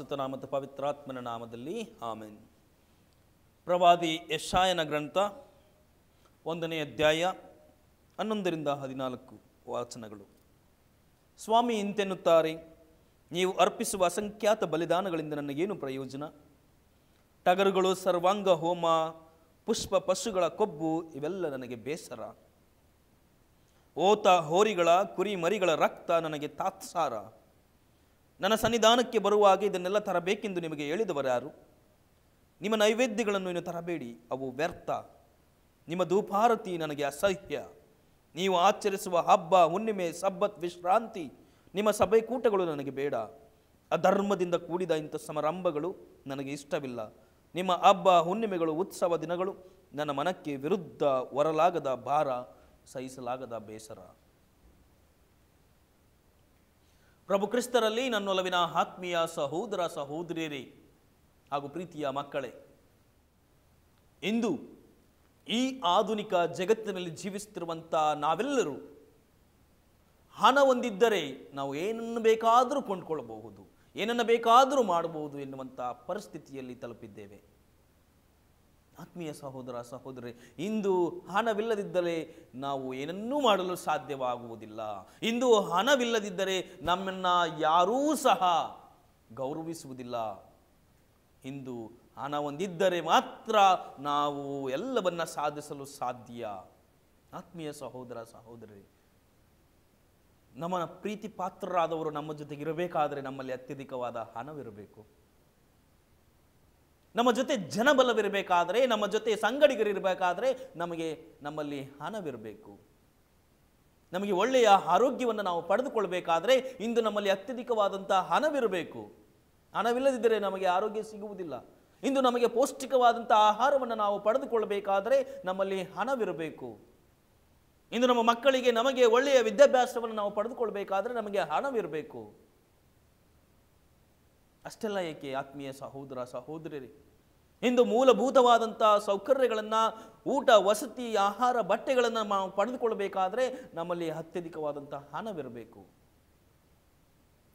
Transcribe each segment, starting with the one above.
ಸುತನ ಪವಿತ್ರಾತ್ಮನ ನಾಮದಲ್ಲಿ ಆಮೇನ್ ಪ್ರವಾದಿ ಯಶಾಯನ ಗ್ರಂಥ ಒಂದನೇ ಅಧ್ಯಾಯ ಹನ್ನೊಂದರಿಂದ ಹದಿನಾಲ್ಕು ವಾಚನಗಳು ಸ್ವಾಮಿ ಇಂತೆನ್ನುತ್ತಾರೆ ನೀವು ಅರ್ಪಿಸುವ ಅಸಂಖ್ಯಾತ ಬಲಿದಾನಗಳಿಂದ ನನಗೇನು ಪ್ರಯೋಜನ ಟಗರುಗಳು ಸರ್ವಾಂಗ ಹೋಮ ಪುಷ್ಪ ಪಶುಗಳ ಕೊಬ್ಬು ಇವೆಲ್ಲ ನನಗೆ ಬೇಸರ ಓತ ಹೋರಿಗಳ ಕುರಿ ಮರಿಗಳ ರಕ್ತ ನನಗೆ ತಾತ್ಸಾರ ನನ್ನ ಸನ್ನಿಧಾನಕ್ಕೆ ಬರುವಾಗ ಇದನ್ನೆಲ್ಲ ತರಬೇಕೆಂದು ನಿಮಗೆ ಹೇಳಿದವರಾರು ನಿಮ್ಮ ನೈವೇದ್ಯಗಳನ್ನು ಇನ್ನು ತರಬೇಡಿ ಅವು ವ್ಯರ್ಥ ನಿಮ್ಮ ಧೂಪಾರತಿ ನನಗೆ ಅಸಹ್ಯ ನೀವು ಆಚರಿಸುವ ಹಬ್ಬ ಹುಣ್ಣಿಮೆ ಸಬ್ಬತ್ ವಿಶ್ರಾಂತಿ ನಿಮ್ಮ ಸಭೆ ಕೂಟಗಳು ನನಗೆ ಬೇಡ ಅಧರ್ಮದಿಂದ ಕೂಡಿದ ಇಂಥ ಸಮಾರಂಭಗಳು ನನಗೆ ಇಷ್ಟವಿಲ್ಲ ನಿಮ್ಮ ಹಬ್ಬ ಹುಣ್ಣಿಮೆಗಳು ಉತ್ಸವ ದಿನಗಳು ನನ್ನ ಮನಕ್ಕೆ ವಿರುದ್ಧ ಹೊರಲಾಗದ ಭಾರ ಸಹಿಸಲಾಗದ ಬೇಸರ ಪ್ರಭು ಕ್ರಿಸ್ತರಲ್ಲಿ ನನ್ನೊಲವಿನ ಆತ್ಮೀಯ ಸಹೋದರ ಸಹೋದರಿಯರೇ ಹಾಗೂ ಪ್ರೀತಿಯ ಮಕ್ಕಳೇ ಇಂದು ಈ ಆಧುನಿಕ ಜಗತ್ತಿನಲ್ಲಿ ಜೀವಿಸುತ್ತಿರುವಂಥ ನಾವೆಲ್ಲರೂ ಹಣ ಹೊಂದಿದ್ದರೆ ನಾವು ಏನನ್ನು ಬೇಕಾದರೂ ಕೊಂಡ್ಕೊಳ್ಳಬಹುದು ಏನನ್ನು ಬೇಕಾದರೂ ಮಾಡಬಹುದು ಎನ್ನುವಂಥ ಪರಿಸ್ಥಿತಿಯಲ್ಲಿ ತಲುಪಿದ್ದೇವೆ ಆತ್ಮೀಯ ಸಹೋದರ ಸಹೋದರಿ ಇಂದು ಹಣವಿಲ್ಲದಿದ್ದರೆ ನಾವು ಏನನ್ನೂ ಮಾಡಲು ಸಾಧ್ಯವಾಗುವುದಿಲ್ಲ ಇಂದು ಹಣವಿಲ್ಲದಿದ್ದರೆ ನಮ್ಮನ್ನು ಯಾರೂ ಸಹ ಗೌರವಿಸುವುದಿಲ್ಲ ಇಂದು ಹಣ ಹೊಂದಿದ್ದರೆ ಮಾತ್ರ ನಾವು ಎಲ್ಲವನ್ನ ಸಾಧಿಸಲು ಸಾಧ್ಯ ಆತ್ಮೀಯ ಸಹೋದರ ಸಹೋದರಿ ನಮ್ಮ ಪ್ರೀತಿ ಪಾತ್ರರಾದವರು ನಮ್ಮ ಜೊತೆಗಿರಬೇಕಾದರೆ ನಮ್ಮಲ್ಲಿ ಅತ್ಯಧಿಕವಾದ ಹಣವಿರಬೇಕು ನಮ್ಮ ಜೊತೆ ಜನಬಲವಿರಬೇಕಾದರೆ ನಮ್ಮ ಜೊತೆ ಸಂಗಡಿಗರಿರಬೇಕಾದರೆ ನಮಗೆ ನಮ್ಮಲ್ಲಿ ಹಣವಿರಬೇಕು ನಮಗೆ ಒಳ್ಳೆಯ ಆರೋಗ್ಯವನ್ನು ನಾವು ಪಡೆದುಕೊಳ್ಬೇಕಾದ್ರೆ ಇಂದು ನಮ್ಮಲ್ಲಿ ಅತ್ಯಧಿಕವಾದಂಥ ಹಣವಿರಬೇಕು ಹಣವಿಲ್ಲದಿದ್ದರೆ ನಮಗೆ ಆರೋಗ್ಯ ಸಿಗುವುದಿಲ್ಲ ಇಂದು ನಮಗೆ ಪೌಷ್ಟಿಕವಾದಂಥ ಆಹಾರವನ್ನು ನಾವು ಪಡೆದುಕೊಳ್ಬೇಕಾದರೆ ನಮ್ಮಲ್ಲಿ ಹಣವಿರಬೇಕು ಇಂದು ನಮ್ಮ ಮಕ್ಕಳಿಗೆ ನಮಗೆ ಒಳ್ಳೆಯ ವಿದ್ಯಾಭ್ಯಾಸವನ್ನು ನಾವು ಪಡೆದುಕೊಳ್ಬೇಕಾದರೆ ನಮಗೆ ಹಣವಿರಬೇಕು ಅಷ್ಟೆಲ್ಲ ಏಕೆ ಆತ್ಮೀಯ ಸಹೋದರ ಸಹೋದರಿ ಇಂದು ಮೂಲಭೂತವಾದಂಥ ಸೌಕರ್ಯಗಳನ್ನು ಊಟ ವಸತಿ ಆಹಾರ ಬಟ್ಟೆಗಳನ್ನು ನಾವು ಪಡೆದುಕೊಳ್ಳಬೇಕಾದರೆ ನಮ್ಮಲ್ಲಿ ಅತ್ಯಧಿಕವಾದಂಥ ಹಣವಿರಬೇಕು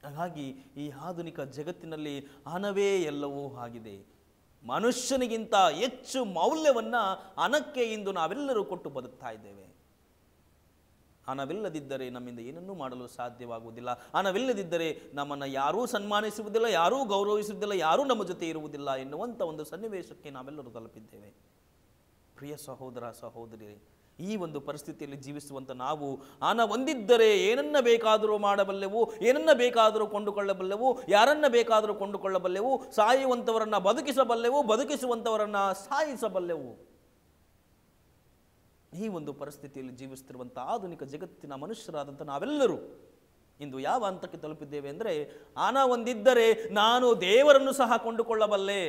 ಹಾಗಾಗಿ ಈ ಆಧುನಿಕ ಜಗತ್ತಿನಲ್ಲಿ ಹಣವೇ ಎಲ್ಲವೂ ಆಗಿದೆ ಮನುಷ್ಯನಿಗಿಂತ ಹೆಚ್ಚು ಮೌಲ್ಯವನ್ನು ಹಣಕ್ಕೆ ಇಂದು ನಾವೆಲ್ಲರೂ ಕೊಟ್ಟು ಬದುಕ್ತಾ ಇದ್ದೇವೆ ಹಣವಿಲ್ಲದಿದ್ದರೆ ನಮ್ಮಿಂದ ಏನನ್ನೂ ಮಾಡಲು ಸಾಧ್ಯವಾಗುವುದಿಲ್ಲ ಹಣವಿಲ್ಲದಿದ್ದರೆ ನಮ್ಮನ್ನು ಯಾರೂ ಸನ್ಮಾನಿಸುವುದಿಲ್ಲ ಯಾರೂ ಗೌರವಿಸುವುದಿಲ್ಲ ಯಾರೂ ನಮ್ಮ ಜೊತೆ ಇರುವುದಿಲ್ಲ ಎನ್ನುವಂಥ ಒಂದು ಸನ್ನಿವೇಶಕ್ಕೆ ನಾವೆಲ್ಲರೂ ತಲುಪಿದ್ದೇವೆ ಪ್ರಿಯ ಸಹೋದರ ಸಹೋದರಿ ಈ ಒಂದು ಪರಿಸ್ಥಿತಿಯಲ್ಲಿ ಜೀವಿಸುವಂಥ ನಾವು ಹಣ ಹೊಂದಿದ್ದರೆ ಏನನ್ನ ಬೇಕಾದರೂ ಮಾಡಬಲ್ಲೆವು ಏನನ್ನ ಬೇಕಾದರೂ ಕೊಂಡುಕೊಳ್ಳಬಲ್ಲೆವು ಯಾರನ್ನ ಬೇಕಾದರೂ ಕೊಂಡುಕೊಳ್ಳಬಲ್ಲೆವು ಸಾಯುವಂಥವರನ್ನು ಬದುಕಿಸಬಲ್ಲೆವು ಬದುಕಿಸುವಂಥವರನ್ನು ಸಾಯಿಸಬಲ್ಲೆವು ಈ ಒಂದು ಪರಿಸ್ಥಿತಿಯಲ್ಲಿ ಜೀವಿಸುತ್ತಿರುವಂಥ ಆಧುನಿಕ ಜಗತ್ತಿನ ಮನುಷ್ಯರಾದಂಥ ನಾವೆಲ್ಲರೂ ಇಂದು ಯಾವ ಹಂತಕ್ಕೆ ತಲುಪಿದ್ದೇವೆ ಅಂದರೆ ಆನ ಒಂದಿದ್ದರೆ ನಾನು ದೇವರನ್ನು ಸಹ ಕೊಂಡುಕೊಳ್ಳಬಲ್ಲೆ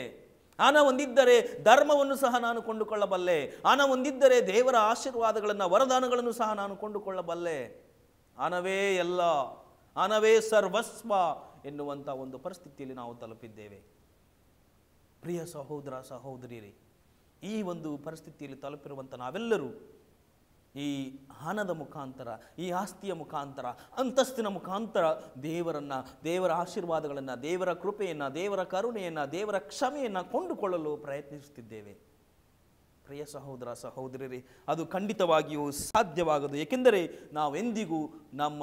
ಆನ ಒಂದಿದ್ದರೆ ಧರ್ಮವನ್ನು ಸಹ ನಾನು ಕೊಂಡುಕೊಳ್ಳಬಲ್ಲೆ ಆನ ಒಂದಿದ್ದರೆ ದೇವರ ಆಶೀರ್ವಾದಗಳನ್ನು ವರದಾನಗಳನ್ನು ಸಹ ನಾನು ಕೊಂಡುಕೊಳ್ಳಬಲ್ಲೆ ಆನವೇ ಎಲ್ಲ ಆನವೇ ಸರ್ವಸ್ವ ಎನ್ನುವಂಥ ಒಂದು ಪರಿಸ್ಥಿತಿಯಲ್ಲಿ ನಾವು ತಲುಪಿದ್ದೇವೆ ಪ್ರಿಯ ಸಹೋದರ ಸಹೋದರಿ ಈ ಒಂದು ಪರಿಸ್ಥಿತಿಯಲ್ಲಿ ತಲುಪಿರುವಂಥ ನಾವೆಲ್ಲರೂ ಈ ಹಣದ ಮುಖಾಂತರ ಈ ಆಸ್ತಿಯ ಮುಖಾಂತರ ಅಂತಸ್ತಿನ ಮುಖಾಂತರ ದೇವರನ್ನು ದೇವರ ಆಶೀರ್ವಾದಗಳನ್ನು ದೇವರ ಕೃಪೆಯನ್ನು ದೇವರ ಕರುಣೆಯನ್ನು ದೇವರ ಕ್ಷಮೆಯನ್ನು ಕೊಂಡುಕೊಳ್ಳಲು ಪ್ರಯತ್ನಿಸುತ್ತಿದ್ದೇವೆ ಪ್ರಿಯ ಸಹೋದರ ಸಹೋದರಿ ಅದು ಖಂಡಿತವಾಗಿಯೂ ಸಾಧ್ಯವಾಗದು ಏಕೆಂದರೆ ನಾವೆಂದಿಗೂ ನಮ್ಮ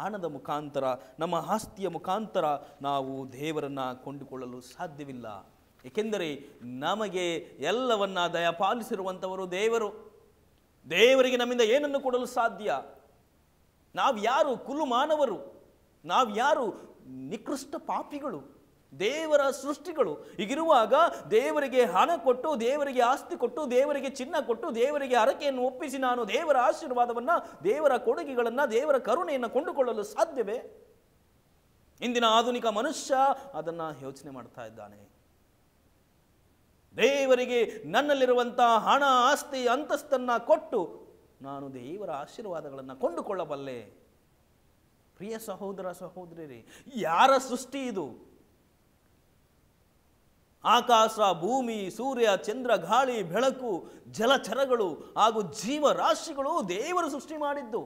ಹಣದ ಮುಖಾಂತರ ನಮ್ಮ ಆಸ್ತಿಯ ಮುಖಾಂತರ ನಾವು ದೇವರನ್ನು ಕೊಂಡುಕೊಳ್ಳಲು ಸಾಧ್ಯವಿಲ್ಲ ಏಕೆಂದರೆ ನಮಗೆ ಎಲ್ಲವನ್ನ ದಯಪಾಲಿಸಿರುವಂಥವರು ದೇವರು ದೇವರಿಗೆ ನಮ್ಮಿಂದ ಏನನ್ನು ಕೊಡಲು ಸಾಧ್ಯ ನಾವು ಯಾರು ಕುಲು ಮಾನವರು ನಾವು ಯಾರು ನಿಕೃಷ್ಟ ಪಾಪಿಗಳು ದೇವರ ಸೃಷ್ಟಿಗಳು ಹೀಗಿರುವಾಗ ದೇವರಿಗೆ ಹಣ ಕೊಟ್ಟು ದೇವರಿಗೆ ಆಸ್ತಿ ಕೊಟ್ಟು ದೇವರಿಗೆ ಚಿನ್ನ ಕೊಟ್ಟು ದೇವರಿಗೆ ಹರಕೆಯನ್ನು ಒಪ್ಪಿಸಿ ನಾನು ದೇವರ ಆಶೀರ್ವಾದವನ್ನು ದೇವರ ಕೊಡುಗೆಗಳನ್ನು ದೇವರ ಕರುಣೆಯನ್ನು ಕೊಂಡುಕೊಳ್ಳಲು ಸಾಧ್ಯವೇ ಇಂದಿನ ಆಧುನಿಕ ಮನುಷ್ಯ ಅದನ್ನು ಯೋಚನೆ ಮಾಡ್ತಾ ಇದ್ದಾನೆ ದೇವರಿಗೆ ನನ್ನಲ್ಲಿರುವಂಥ ಹಣ ಆಸ್ತಿ ಅಂತಸ್ತನ್ನು ಕೊಟ್ಟು ನಾನು ದೇವರ ಆಶೀರ್ವಾದಗಳನ್ನು ಕೊಂಡುಕೊಳ್ಳಬಲ್ಲೆ ಪ್ರಿಯ ಸಹೋದರ ಸಹೋದರಿ ಯಾರ ಸೃಷ್ಟಿ ಇದು ಆಕಾಶ ಭೂಮಿ ಸೂರ್ಯ ಚಂದ್ರ ಗಾಳಿ ಬೆಳಕು ಜಲಚರಗಳು ಹಾಗೂ ಜೀವರಾಶಿಗಳು ದೇವರು ಸೃಷ್ಟಿ ಮಾಡಿದ್ದು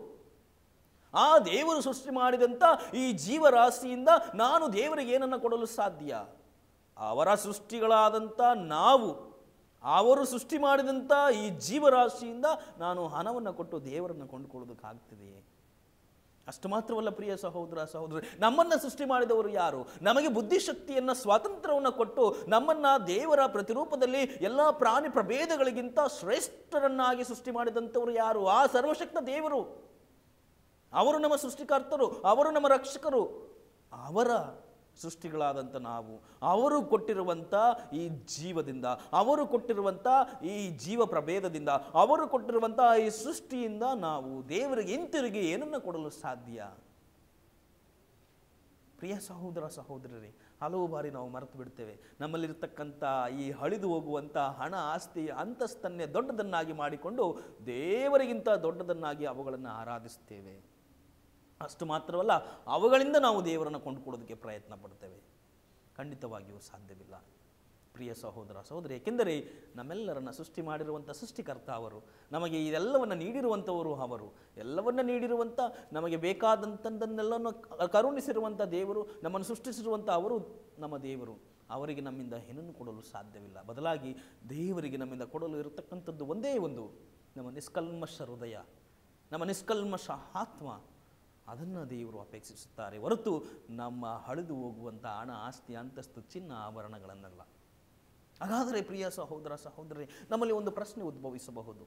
ಆ ದೇವರು ಸೃಷ್ಟಿ ಮಾಡಿದಂಥ ಈ ಜೀವರಾಶಿಯಿಂದ ನಾನು ದೇವರಿಗೆ ಏನನ್ನು ಕೊಡಲು ಸಾಧ್ಯ ಅವರ ಸೃಷ್ಟಿಗಳಾದಂಥ ನಾವು ಅವರು ಸೃಷ್ಟಿ ಮಾಡಿದಂಥ ಈ ಜೀವರಾಶಿಯಿಂದ ನಾನು ಹಣವನ್ನು ಕೊಟ್ಟು ದೇವರನ್ನು ಕೊಂಡುಕೊಳ್ಳೋದಕ್ಕಾಗ್ತದೆ ಅಷ್ಟು ಮಾತ್ರವಲ್ಲ ಪ್ರಿಯ ಸಹೋದರ ಸಹೋದರಿ ನಮ್ಮನ್ನು ಸೃಷ್ಟಿ ಮಾಡಿದವರು ಯಾರು ನಮಗೆ ಬುದ್ಧಿಶಕ್ತಿಯನ್ನು ಸ್ವಾತಂತ್ರ್ಯವನ್ನು ಕೊಟ್ಟು ನಮ್ಮನ್ನು ದೇವರ ಪ್ರತಿರೂಪದಲ್ಲಿ ಎಲ್ಲ ಪ್ರಾಣಿ ಪ್ರಭೇದಗಳಿಗಿಂತ ಶ್ರೇಷ್ಠರನ್ನಾಗಿ ಸೃಷ್ಟಿ ಮಾಡಿದಂಥವರು ಯಾರು ಆ ಸರ್ವಶಕ್ತ ದೇವರು ಅವರು ನಮ್ಮ ಸೃಷ್ಟಿಕರ್ತರು ಅವರು ನಮ್ಮ ರಕ್ಷಕರು ಅವರ ಸೃಷ್ಟಿಗಳಾದಂಥ ನಾವು ಅವರು ಕೊಟ್ಟಿರುವಂಥ ಈ ಜೀವದಿಂದ ಅವರು ಕೊಟ್ಟಿರುವಂಥ ಈ ಜೀವ ಪ್ರಭೇದದಿಂದ ಅವರು ಕೊಟ್ಟಿರುವಂಥ ಈ ಸೃಷ್ಟಿಯಿಂದ ನಾವು ದೇವರಿಗೆ ಹಿಂತಿರುಗಿ ಏನನ್ನು ಕೊಡಲು ಸಾಧ್ಯ ಪ್ರಿಯ ಸಹೋದರ ಸಹೋದರರಿ ಹಲವು ಬಾರಿ ನಾವು ಮರೆತು ಬಿಡ್ತೇವೆ ನಮ್ಮಲ್ಲಿರ್ತಕ್ಕಂಥ ಈ ಹಳಿದು ಹೋಗುವಂಥ ಹಣ ಆಸ್ತಿ ಅಂತಸ್ತನ್ನೇ ದೊಡ್ಡದನ್ನಾಗಿ ಮಾಡಿಕೊಂಡು ದೇವರಿಗಿಂತ ದೊಡ್ಡದನ್ನಾಗಿ ಅವುಗಳನ್ನು ಆರಾಧಿಸ್ತೇವೆ ಅಷ್ಟು ಮಾತ್ರವಲ್ಲ ಅವುಗಳಿಂದ ನಾವು ದೇವರನ್ನು ಕೊಂಡುಕೊಳ್ಳೋದಕ್ಕೆ ಪ್ರಯತ್ನ ಪಡ್ತೇವೆ ಖಂಡಿತವಾಗಿಯೂ ಸಾಧ್ಯವಿಲ್ಲ ಪ್ರಿಯ ಸಹೋದರ ಸಹೋದರಿ ಏಕೆಂದರೆ ನಮ್ಮೆಲ್ಲರನ್ನು ಸೃಷ್ಟಿ ಮಾಡಿರುವಂಥ ಸೃಷ್ಟಿಕರ್ತ ಅವರು ನಮಗೆ ಇದೆಲ್ಲವನ್ನು ನೀಡಿರುವಂಥವರು ಅವರು ಎಲ್ಲವನ್ನು ನೀಡಿರುವಂಥ ನಮಗೆ ಬೇಕಾದಂಥದ್ದನ್ನೆಲ್ಲವನ್ನು ಕರುಣಿಸಿರುವಂಥ ದೇವರು ನಮ್ಮನ್ನು ಸೃಷ್ಟಿಸಿರುವಂಥ ಅವರು ನಮ್ಮ ದೇವರು ಅವರಿಗೆ ನಮ್ಮಿಂದ ಏನನ್ನು ಕೊಡಲು ಸಾಧ್ಯವಿಲ್ಲ ಬದಲಾಗಿ ದೇವರಿಗೆ ನಮ್ಮಿಂದ ಕೊಡಲು ಇರತಕ್ಕಂಥದ್ದು ಒಂದೇ ಒಂದು ನಮ್ಮ ನಿಷ್ಕಲ್ಮಶ ಹೃದಯ ನಮ್ಮ ನಿಷ್ಕಲ್ಮಶ ಆತ್ಮ ಅದನ್ನು ದೇವರು ಅಪೇಕ್ಷಿಸುತ್ತಾರೆ ಹೊರತು ನಮ್ಮ ಹಳೆದು ಹೋಗುವಂಥ ಹಣ ಆಸ್ತಿ ಅಂತಸ್ತು ಚಿನ್ನ ಆಭರಣಗಳನ್ನೆಲ್ಲ ಹಾಗಾದರೆ ಪ್ರಿಯ ಸಹೋದರ ಸಹೋದರಿ ನಮ್ಮಲ್ಲಿ ಒಂದು ಪ್ರಶ್ನೆ ಉದ್ಭವಿಸಬಹುದು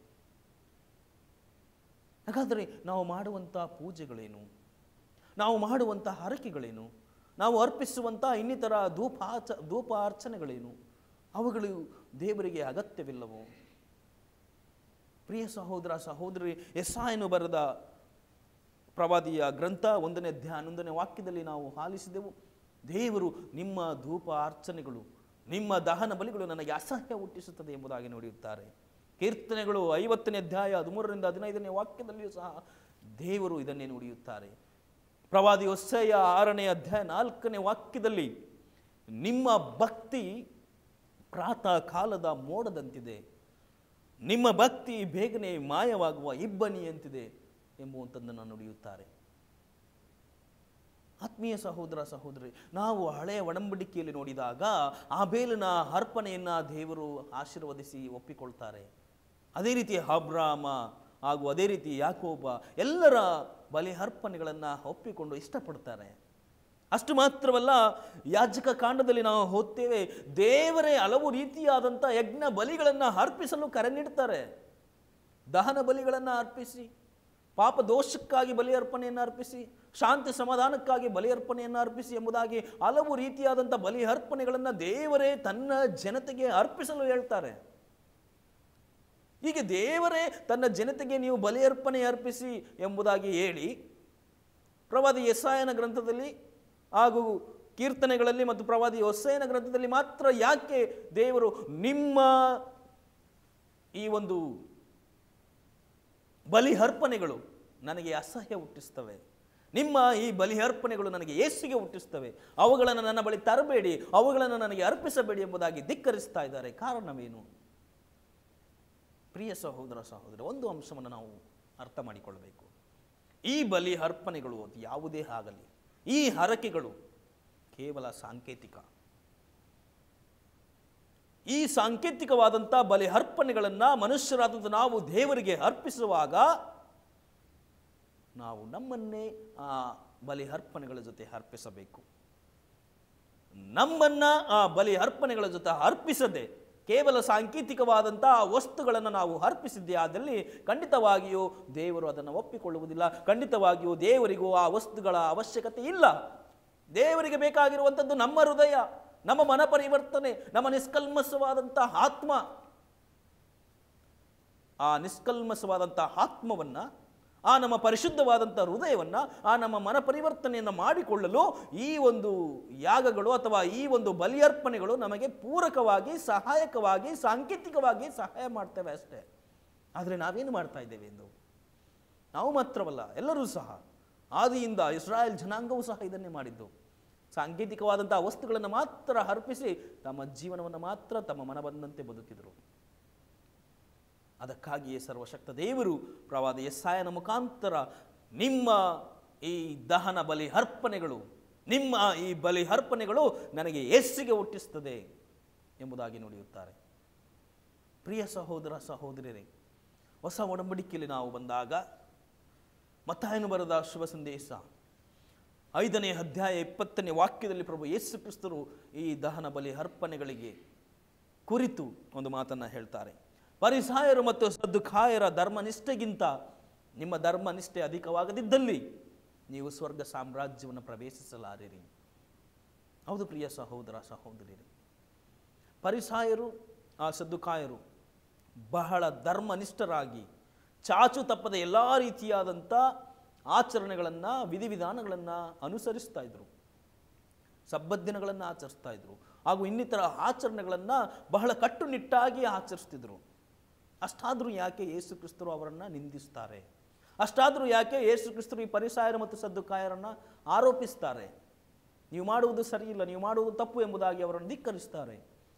ಹಾಗಾದರೆ ನಾವು ಮಾಡುವಂಥ ಪೂಜೆಗಳೇನು ನಾವು ಮಾಡುವಂಥ ಹರಕೆಗಳೇನು ನಾವು ಅರ್ಪಿಸುವಂಥ ಇನ್ನಿತರ ಧೂಪಾಚ ಅರ್ಚನೆಗಳೇನು ಅವುಗಳು ದೇವರಿಗೆ ಅಗತ್ಯವಿಲ್ಲವೋ ಪ್ರಿಯ ಸಹೋದರ ಸಹೋದರಿ ಎಸ್ಸಾಯನ್ನು ಬರೆದ ಪ್ರವಾದಿಯ ಗ್ರಂಥ ಒಂದನೇ ಅಧ್ಯಾಯ ಒಂದನೇ ವಾಕ್ಯದಲ್ಲಿ ನಾವು ಹಾಲಿಸಿದೆವು ದೇವರು ನಿಮ್ಮ ಧೂಪ ಅರ್ಚನೆಗಳು ನಿಮ್ಮ ದಹನ ಬಲಿಗಳು ನನಗೆ ಅಸಹ್ಯ ಹುಟ್ಟಿಸುತ್ತದೆ ಎಂಬುದಾಗಿ ನುಡಿಯುತ್ತಾರೆ ಕೀರ್ತನೆಗಳು ಐವತ್ತನೇ ಅಧ್ಯಾಯ ಹದಿಮೂರರಿಂದ ಹದಿನೈದನೇ ವಾಕ್ಯದಲ್ಲಿಯೂ ಸಹ ದೇವರು ಇದನ್ನೇ ನುಡಿಯುತ್ತಾರೆ ಪ್ರವಾದಿ ಹೊಸೆಯ ಆರನೇ ಅಧ್ಯಾಯ ನಾಲ್ಕನೇ ವಾಕ್ಯದಲ್ಲಿ ನಿಮ್ಮ ಭಕ್ತಿ ಪ್ರಾತಃ ಕಾಲದ ಮೋಡದಂತಿದೆ ನಿಮ್ಮ ಭಕ್ತಿ ಬೇಗನೆ ಮಾಯವಾಗುವ ಇಬ್ಬನಿಯಂತಿದೆ ಎಂಬುವಂಥದ್ದನ್ನು ನುಡಿಯುತ್ತಾರೆ ಆತ್ಮೀಯ ಸಹೋದರ ಸಹೋದರಿ ನಾವು ಹಳೆಯ ಒಡಂಬಡಿಕೆಯಲ್ಲಿ ನೋಡಿದಾಗ ಆ ಬೇಲಿನ ಅರ್ಪಣೆಯನ್ನು ದೇವರು ಆಶೀರ್ವದಿಸಿ ಒಪ್ಪಿಕೊಳ್ತಾರೆ ಅದೇ ರೀತಿ ಅಬ್ರಾಮ ಹಾಗೂ ಅದೇ ರೀತಿ ಯಾಕೋಬ ಎಲ್ಲರ ಬಲಿ ಅರ್ಪಣೆಗಳನ್ನು ಒಪ್ಪಿಕೊಂಡು ಇಷ್ಟಪಡ್ತಾರೆ ಅಷ್ಟು ಮಾತ್ರವಲ್ಲ ಯಾಜಕ ಕಾಂಡದಲ್ಲಿ ನಾವು ಹೋಗ್ತೇವೆ ದೇವರೇ ಹಲವು ರೀತಿಯಾದಂಥ ಯಜ್ಞ ಬಲಿಗಳನ್ನು ಅರ್ಪಿಸಲು ಕರೆ ನೀಡ್ತಾರೆ ದಹನ ಬಲಿಗಳನ್ನು ಅರ್ಪಿಸಿ ಪಾಪ ದೋಷಕ್ಕಾಗಿ ಬಲಿಯರ್ಪಣೆಯನ್ನು ಅರ್ಪಿಸಿ ಶಾಂತಿ ಸಮಾಧಾನಕ್ಕಾಗಿ ಬಲಿಯರ್ಪಣೆಯನ್ನು ಅರ್ಪಿಸಿ ಎಂಬುದಾಗಿ ಹಲವು ರೀತಿಯಾದಂಥ ಅರ್ಪಣೆಗಳನ್ನು ದೇವರೇ ತನ್ನ ಜನತೆಗೆ ಅರ್ಪಿಸಲು ಹೇಳ್ತಾರೆ ಹೀಗೆ ದೇವರೇ ತನ್ನ ಜನತೆಗೆ ನೀವು ಬಲಿಯರ್ಪಣೆ ಅರ್ಪಿಸಿ ಎಂಬುದಾಗಿ ಹೇಳಿ ಪ್ರವಾದಿ ಎಸ್ಸಾಯನ ಗ್ರಂಥದಲ್ಲಿ ಹಾಗೂ ಕೀರ್ತನೆಗಳಲ್ಲಿ ಮತ್ತು ಪ್ರವಾದಿ ಹೊಸಯನ ಗ್ರಂಥದಲ್ಲಿ ಮಾತ್ರ ಯಾಕೆ ದೇವರು ನಿಮ್ಮ ಈ ಒಂದು ಬಲಿಹರ್ಪಣೆಗಳು ನನಗೆ ಅಸಹ್ಯ ಹುಟ್ಟಿಸ್ತವೆ ನಿಮ್ಮ ಈ ಬಲಿಹರ್ಪಣೆಗಳು ನನಗೆ ಏಸಿಗೆ ಹುಟ್ಟಿಸ್ತವೆ ಅವುಗಳನ್ನು ನನ್ನ ಬಳಿ ತರಬೇಡಿ ಅವುಗಳನ್ನು ನನಗೆ ಅರ್ಪಿಸಬೇಡಿ ಎಂಬುದಾಗಿ ಧಿಕ್ಕರಿಸ್ತಾ ಇದ್ದಾರೆ ಕಾರಣವೇನು ಪ್ರಿಯ ಸಹೋದರ ಸಹೋದರ ಒಂದು ಅಂಶವನ್ನು ನಾವು ಅರ್ಥ ಮಾಡಿಕೊಳ್ಳಬೇಕು ಈ ಬಲಿ ಅರ್ಪಣೆಗಳು ಅದು ಯಾವುದೇ ಆಗಲಿ ಈ ಹರಕೆಗಳು ಕೇವಲ ಸಾಂಕೇತಿಕ ಈ ಸಾಂಕೇತಿಕವಾದಂಥ ಅರ್ಪಣೆಗಳನ್ನು ಮನುಷ್ಯರಾದಂಥ ನಾವು ದೇವರಿಗೆ ಅರ್ಪಿಸುವಾಗ ನಾವು ನಮ್ಮನ್ನೇ ಆ ಅರ್ಪಣೆಗಳ ಜೊತೆ ಅರ್ಪಿಸಬೇಕು ನಮ್ಮನ್ನು ಆ ಬಲಿ ಅರ್ಪಣೆಗಳ ಜೊತೆ ಅರ್ಪಿಸದೆ ಕೇವಲ ಸಾಂಕೇತಿಕವಾದಂಥ ವಸ್ತುಗಳನ್ನು ನಾವು ಅರ್ಪಿಸಿದ್ದೇ ಆದಲ್ಲಿ ಖಂಡಿತವಾಗಿಯೂ ದೇವರು ಅದನ್ನು ಒಪ್ಪಿಕೊಳ್ಳುವುದಿಲ್ಲ ಖಂಡಿತವಾಗಿಯೂ ದೇವರಿಗೂ ಆ ವಸ್ತುಗಳ ಅವಶ್ಯಕತೆ ಇಲ್ಲ ದೇವರಿಗೆ ಬೇಕಾಗಿರುವಂಥದ್ದು ನಮ್ಮ ಹೃದಯ ನಮ್ಮ ಮನ ಪರಿವರ್ತನೆ ನಮ್ಮ ನಿಷ್ಕಲ್ಮಸವಾದಂತಹ ಆತ್ಮ ಆ ನಿಷ್ಕಲ್ಮಸವಾದಂಥ ಆತ್ಮವನ್ನು ಆ ನಮ್ಮ ಪರಿಶುದ್ಧವಾದಂಥ ಹೃದಯವನ್ನು ಆ ನಮ್ಮ ಮನ ಪರಿವರ್ತನೆಯನ್ನು ಮಾಡಿಕೊಳ್ಳಲು ಈ ಒಂದು ಯಾಗಗಳು ಅಥವಾ ಈ ಒಂದು ಬಲಿಯರ್ಪಣೆಗಳು ನಮಗೆ ಪೂರಕವಾಗಿ ಸಹಾಯಕವಾಗಿ ಸಾಂಕೇತಿಕವಾಗಿ ಸಹಾಯ ಮಾಡ್ತೇವೆ ಅಷ್ಟೇ ಆದರೆ ನಾವೇನು ಮಾಡ್ತಾ ಇದ್ದೇವೆ ಎಂದು ನಾವು ಮಾತ್ರವಲ್ಲ ಎಲ್ಲರೂ ಸಹ ಆದಿಯಿಂದ ಇಸ್ರಾಯೇಲ್ ಜನಾಂಗವೂ ಸಹ ಇದನ್ನೇ ಮಾಡಿದ್ದು ಸಾಂಕೇತಿಕವಾದಂಥ ವಸ್ತುಗಳನ್ನು ಮಾತ್ರ ಅರ್ಪಿಸಿ ತಮ್ಮ ಜೀವನವನ್ನು ಮಾತ್ರ ತಮ್ಮ ಮನ ಬಂದಂತೆ ಬದುಕಿದರು ಅದಕ್ಕಾಗಿಯೇ ಸರ್ವಶಕ್ತ ದೇವರು ಪ್ರವಾದ ಎಸ್ಸಾಯನ ಮುಖಾಂತರ ನಿಮ್ಮ ಈ ದಹನ ಬಲಿ ಅರ್ಪಣೆಗಳು ನಿಮ್ಮ ಈ ಬಲಿ ಅರ್ಪಣೆಗಳು ನನಗೆ ಎಸ್ಸಿಗೆ ಹುಟ್ಟಿಸ್ತದೆ ಎಂಬುದಾಗಿ ನುಡಿಯುತ್ತಾರೆ ಪ್ರಿಯ ಸಹೋದರ ಸಹೋದರಿಯರೇ ಹೊಸ ಒಡಂಬಡಿಕೆಯಲ್ಲಿ ನಾವು ಬಂದಾಗ ಮತ್ತಾಯನು ಬರದ ಶುಭ ಸಂದೇಶ ಐದನೇ ಅಧ್ಯಾಯ ಇಪ್ಪತ್ತನೇ ವಾಕ್ಯದಲ್ಲಿ ಪ್ರಭು ಯೇಸು ಕ್ರಿಸ್ತರು ಈ ದಹನ ಬಲಿ ಅರ್ಪಣೆಗಳಿಗೆ ಕುರಿತು ಒಂದು ಮಾತನ್ನು ಹೇಳ್ತಾರೆ ಪರಿಸಾಯರು ಮತ್ತು ಸದ್ದುಖಾಯರ ಧರ್ಮನಿಷ್ಠೆಗಿಂತ ನಿಮ್ಮ ಧರ್ಮನಿಷ್ಠೆ ಅಧಿಕವಾಗದಿದ್ದಲ್ಲಿ ನೀವು ಸ್ವರ್ಗ ಸಾಮ್ರಾಜ್ಯವನ್ನು ಪ್ರವೇಶಿಸಲಾರಿರಿ ಹೌದು ಪ್ರಿಯ ಸಹೋದರ ಸಹೋದರಿ ಪರಿಸಾಯರು ಆ ಸದ್ದುಖಾಯರು ಬಹಳ ಧರ್ಮನಿಷ್ಠರಾಗಿ ಚಾಚು ತಪ್ಪದ ಎಲ್ಲ ರೀತಿಯಾದಂಥ ಆಚರಣೆಗಳನ್ನು ವಿಧಿವಿಧಾನಗಳನ್ನು ಅನುಸರಿಸ್ತಾ ಇದ್ದರು ಸಬ್ಬದ್ದಿನಗಳನ್ನು ಆಚರಿಸ್ತಾ ಇದ್ದರು ಹಾಗೂ ಇನ್ನಿತರ ಆಚರಣೆಗಳನ್ನು ಬಹಳ ಕಟ್ಟುನಿಟ್ಟಾಗಿ ಆಚರಿಸ್ತಿದ್ರು ಅಷ್ಟಾದರೂ ಯಾಕೆ ಯೇಸು ಕ್ರಿಸ್ತರು ಅವರನ್ನು ನಿಂದಿಸ್ತಾರೆ ಅಷ್ಟಾದರೂ ಯಾಕೆ ಯೇಸು ಕ್ರಿಸ್ತರು ಈ ಪರಿಸಾಯರ ಮತ್ತು ಸದ್ದುಕಾಯರನ್ನು ಆರೋಪಿಸ್ತಾರೆ ನೀವು ಮಾಡುವುದು ಸರಿಯಿಲ್ಲ ನೀವು ಮಾಡುವುದು ತಪ್ಪು ಎಂಬುದಾಗಿ ಅವರನ್ನು ಧಿಕ್ಕರಿಸ್ತಾರೆ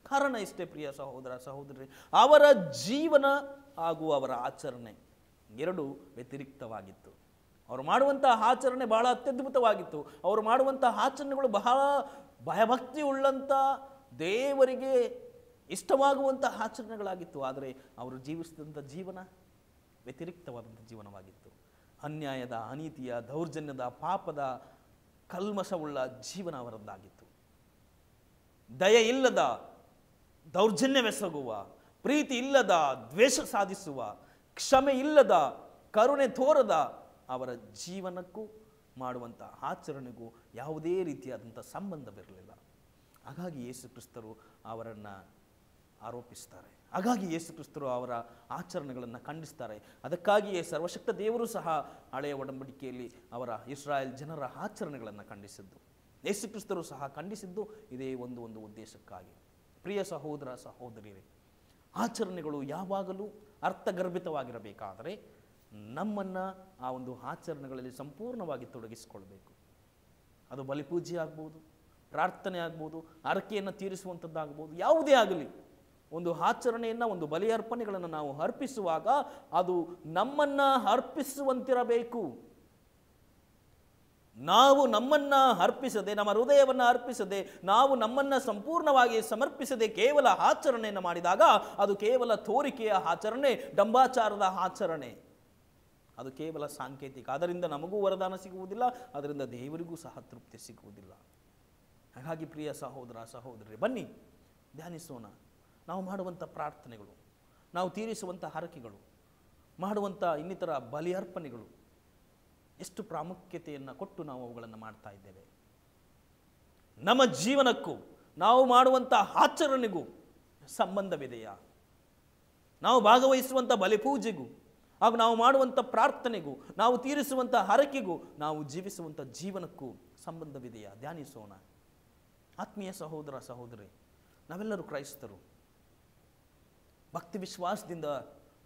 ಕಾರಣ ಇಷ್ಟೇ ಪ್ರಿಯ ಸಹೋದರ ಸಹೋದರಿ ಅವರ ಜೀವನ ಹಾಗೂ ಅವರ ಆಚರಣೆ ಎರಡು ವ್ಯತಿರಿಕ್ತವಾಗಿತ್ತು ಅವರು ಮಾಡುವಂತಹ ಆಚರಣೆ ಬಹಳ ಅತ್ಯದ್ಭುತವಾಗಿತ್ತು ಅವರು ಮಾಡುವಂತಹ ಆಚರಣೆಗಳು ಬಹಳ ಭಯಭಕ್ತಿ ಉಳ್ಳಂಥ ದೇವರಿಗೆ ಇಷ್ಟವಾಗುವಂತಹ ಆಚರಣೆಗಳಾಗಿತ್ತು ಆದರೆ ಅವರು ಜೀವಿಸಿದಂಥ ಜೀವನ ವ್ಯತಿರಿಕ್ತವಾದಂಥ ಜೀವನವಾಗಿತ್ತು ಅನ್ಯಾಯದ ಅನೀತಿಯ ದೌರ್ಜನ್ಯದ ಪಾಪದ ಕಲ್ಮಶವುಳ್ಳ ಜೀವನ ಅವರದ್ದಾಗಿತ್ತು ದಯ ಇಲ್ಲದ ದೌರ್ಜನ್ಯವೆಸಗುವ ಪ್ರೀತಿ ಇಲ್ಲದ ದ್ವೇಷ ಸಾಧಿಸುವ ಕ್ಷಮೆ ಇಲ್ಲದ ಕರುಣೆ ತೋರದ ಅವರ ಜೀವನಕ್ಕೂ ಮಾಡುವಂಥ ಆಚರಣೆಗೂ ಯಾವುದೇ ರೀತಿಯಾದಂಥ ಸಂಬಂಧವಿರಲಿಲ್ಲ ಹಾಗಾಗಿ ಯೇಸು ಕ್ರಿಸ್ತರು ಅವರನ್ನು ಆರೋಪಿಸ್ತಾರೆ ಹಾಗಾಗಿ ಯೇಸು ಕ್ರಿಸ್ತರು ಅವರ ಆಚರಣೆಗಳನ್ನು ಖಂಡಿಸ್ತಾರೆ ಅದಕ್ಕಾಗಿಯೇ ಸರ್ವಶಕ್ತ ದೇವರು ಸಹ ಹಳೆಯ ಒಡಂಬಡಿಕೆಯಲ್ಲಿ ಅವರ ಇಸ್ರಾಯೇಲ್ ಜನರ ಆಚರಣೆಗಳನ್ನು ಖಂಡಿಸಿದ್ದು ಯೇಸು ಕ್ರಿಸ್ತರು ಸಹ ಖಂಡಿಸಿದ್ದು ಇದೇ ಒಂದು ಒಂದು ಉದ್ದೇಶಕ್ಕಾಗಿ ಪ್ರಿಯ ಸಹೋದರ ಸಹೋದರಿಯರೇ ಆಚರಣೆಗಳು ಯಾವಾಗಲೂ ಅರ್ಥಗರ್ಭಿತವಾಗಿರಬೇಕಾದರೆ ನಮ್ಮನ್ನು ಆ ಒಂದು ಆಚರಣೆಗಳಲ್ಲಿ ಸಂಪೂರ್ಣವಾಗಿ ತೊಡಗಿಸಿಕೊಳ್ಬೇಕು ಅದು ಬಲಿಪೂಜೆ ಆಗ್ಬೋದು ಪ್ರಾರ್ಥನೆ ಆಗ್ಬೋದು ಹರಕೆಯನ್ನು ತೀರಿಸುವಂಥದ್ದಾಗ್ಬೋದು ಯಾವುದೇ ಆಗಲಿ ಒಂದು ಆಚರಣೆಯನ್ನು ಒಂದು ಬಲಿಯರ್ಪಣೆಗಳನ್ನು ನಾವು ಅರ್ಪಿಸುವಾಗ ಅದು ನಮ್ಮನ್ನು ಅರ್ಪಿಸುವಂತಿರಬೇಕು ನಾವು ನಮ್ಮನ್ನು ಅರ್ಪಿಸದೆ ನಮ್ಮ ಹೃದಯವನ್ನು ಅರ್ಪಿಸದೆ ನಾವು ನಮ್ಮನ್ನು ಸಂಪೂರ್ಣವಾಗಿ ಸಮರ್ಪಿಸದೆ ಕೇವಲ ಆಚರಣೆಯನ್ನು ಮಾಡಿದಾಗ ಅದು ಕೇವಲ ತೋರಿಕೆಯ ಆಚರಣೆ ಡಂಬಾಚಾರದ ಆಚರಣೆ ಅದು ಕೇವಲ ಸಾಂಕೇತಿಕ ಅದರಿಂದ ನಮಗೂ ವರದಾನ ಸಿಗುವುದಿಲ್ಲ ಅದರಿಂದ ದೇವರಿಗೂ ಸಹ ತೃಪ್ತಿ ಸಿಗುವುದಿಲ್ಲ ಹಾಗಾಗಿ ಪ್ರಿಯ ಸಹೋದರ ಸಹೋದರಿ ಬನ್ನಿ ಧ್ಯಾನಿಸೋಣ ನಾವು ಮಾಡುವಂಥ ಪ್ರಾರ್ಥನೆಗಳು ನಾವು ತೀರಿಸುವಂಥ ಹರಕೆಗಳು ಮಾಡುವಂಥ ಇನ್ನಿತರ ಬಲಿಯರ್ಪಣೆಗಳು ಎಷ್ಟು ಪ್ರಾಮುಖ್ಯತೆಯನ್ನು ಕೊಟ್ಟು ನಾವು ಅವುಗಳನ್ನು ಮಾಡ್ತಾ ಇದ್ದೇವೆ ನಮ್ಮ ಜೀವನಕ್ಕೂ ನಾವು ಮಾಡುವಂಥ ಆಚರಣೆಗೂ ಸಂಬಂಧವಿದೆಯಾ ನಾವು ಭಾಗವಹಿಸುವಂಥ ಬಲಿಪೂಜೆಗೂ ಹಾಗೂ ನಾವು ಮಾಡುವಂಥ ಪ್ರಾರ್ಥನೆಗೂ ನಾವು ತೀರಿಸುವಂಥ ಹರಕೆಗೂ ನಾವು ಜೀವಿಸುವಂಥ ಜೀವನಕ್ಕೂ ಸಂಬಂಧವಿದೆಯಾ ಧ್ಯಾನಿಸೋಣ ಆತ್ಮೀಯ ಸಹೋದರ ಸಹೋದರಿ ನಾವೆಲ್ಲರೂ ಕ್ರೈಸ್ತರು ಭಕ್ತಿ ವಿಶ್ವಾಸದಿಂದ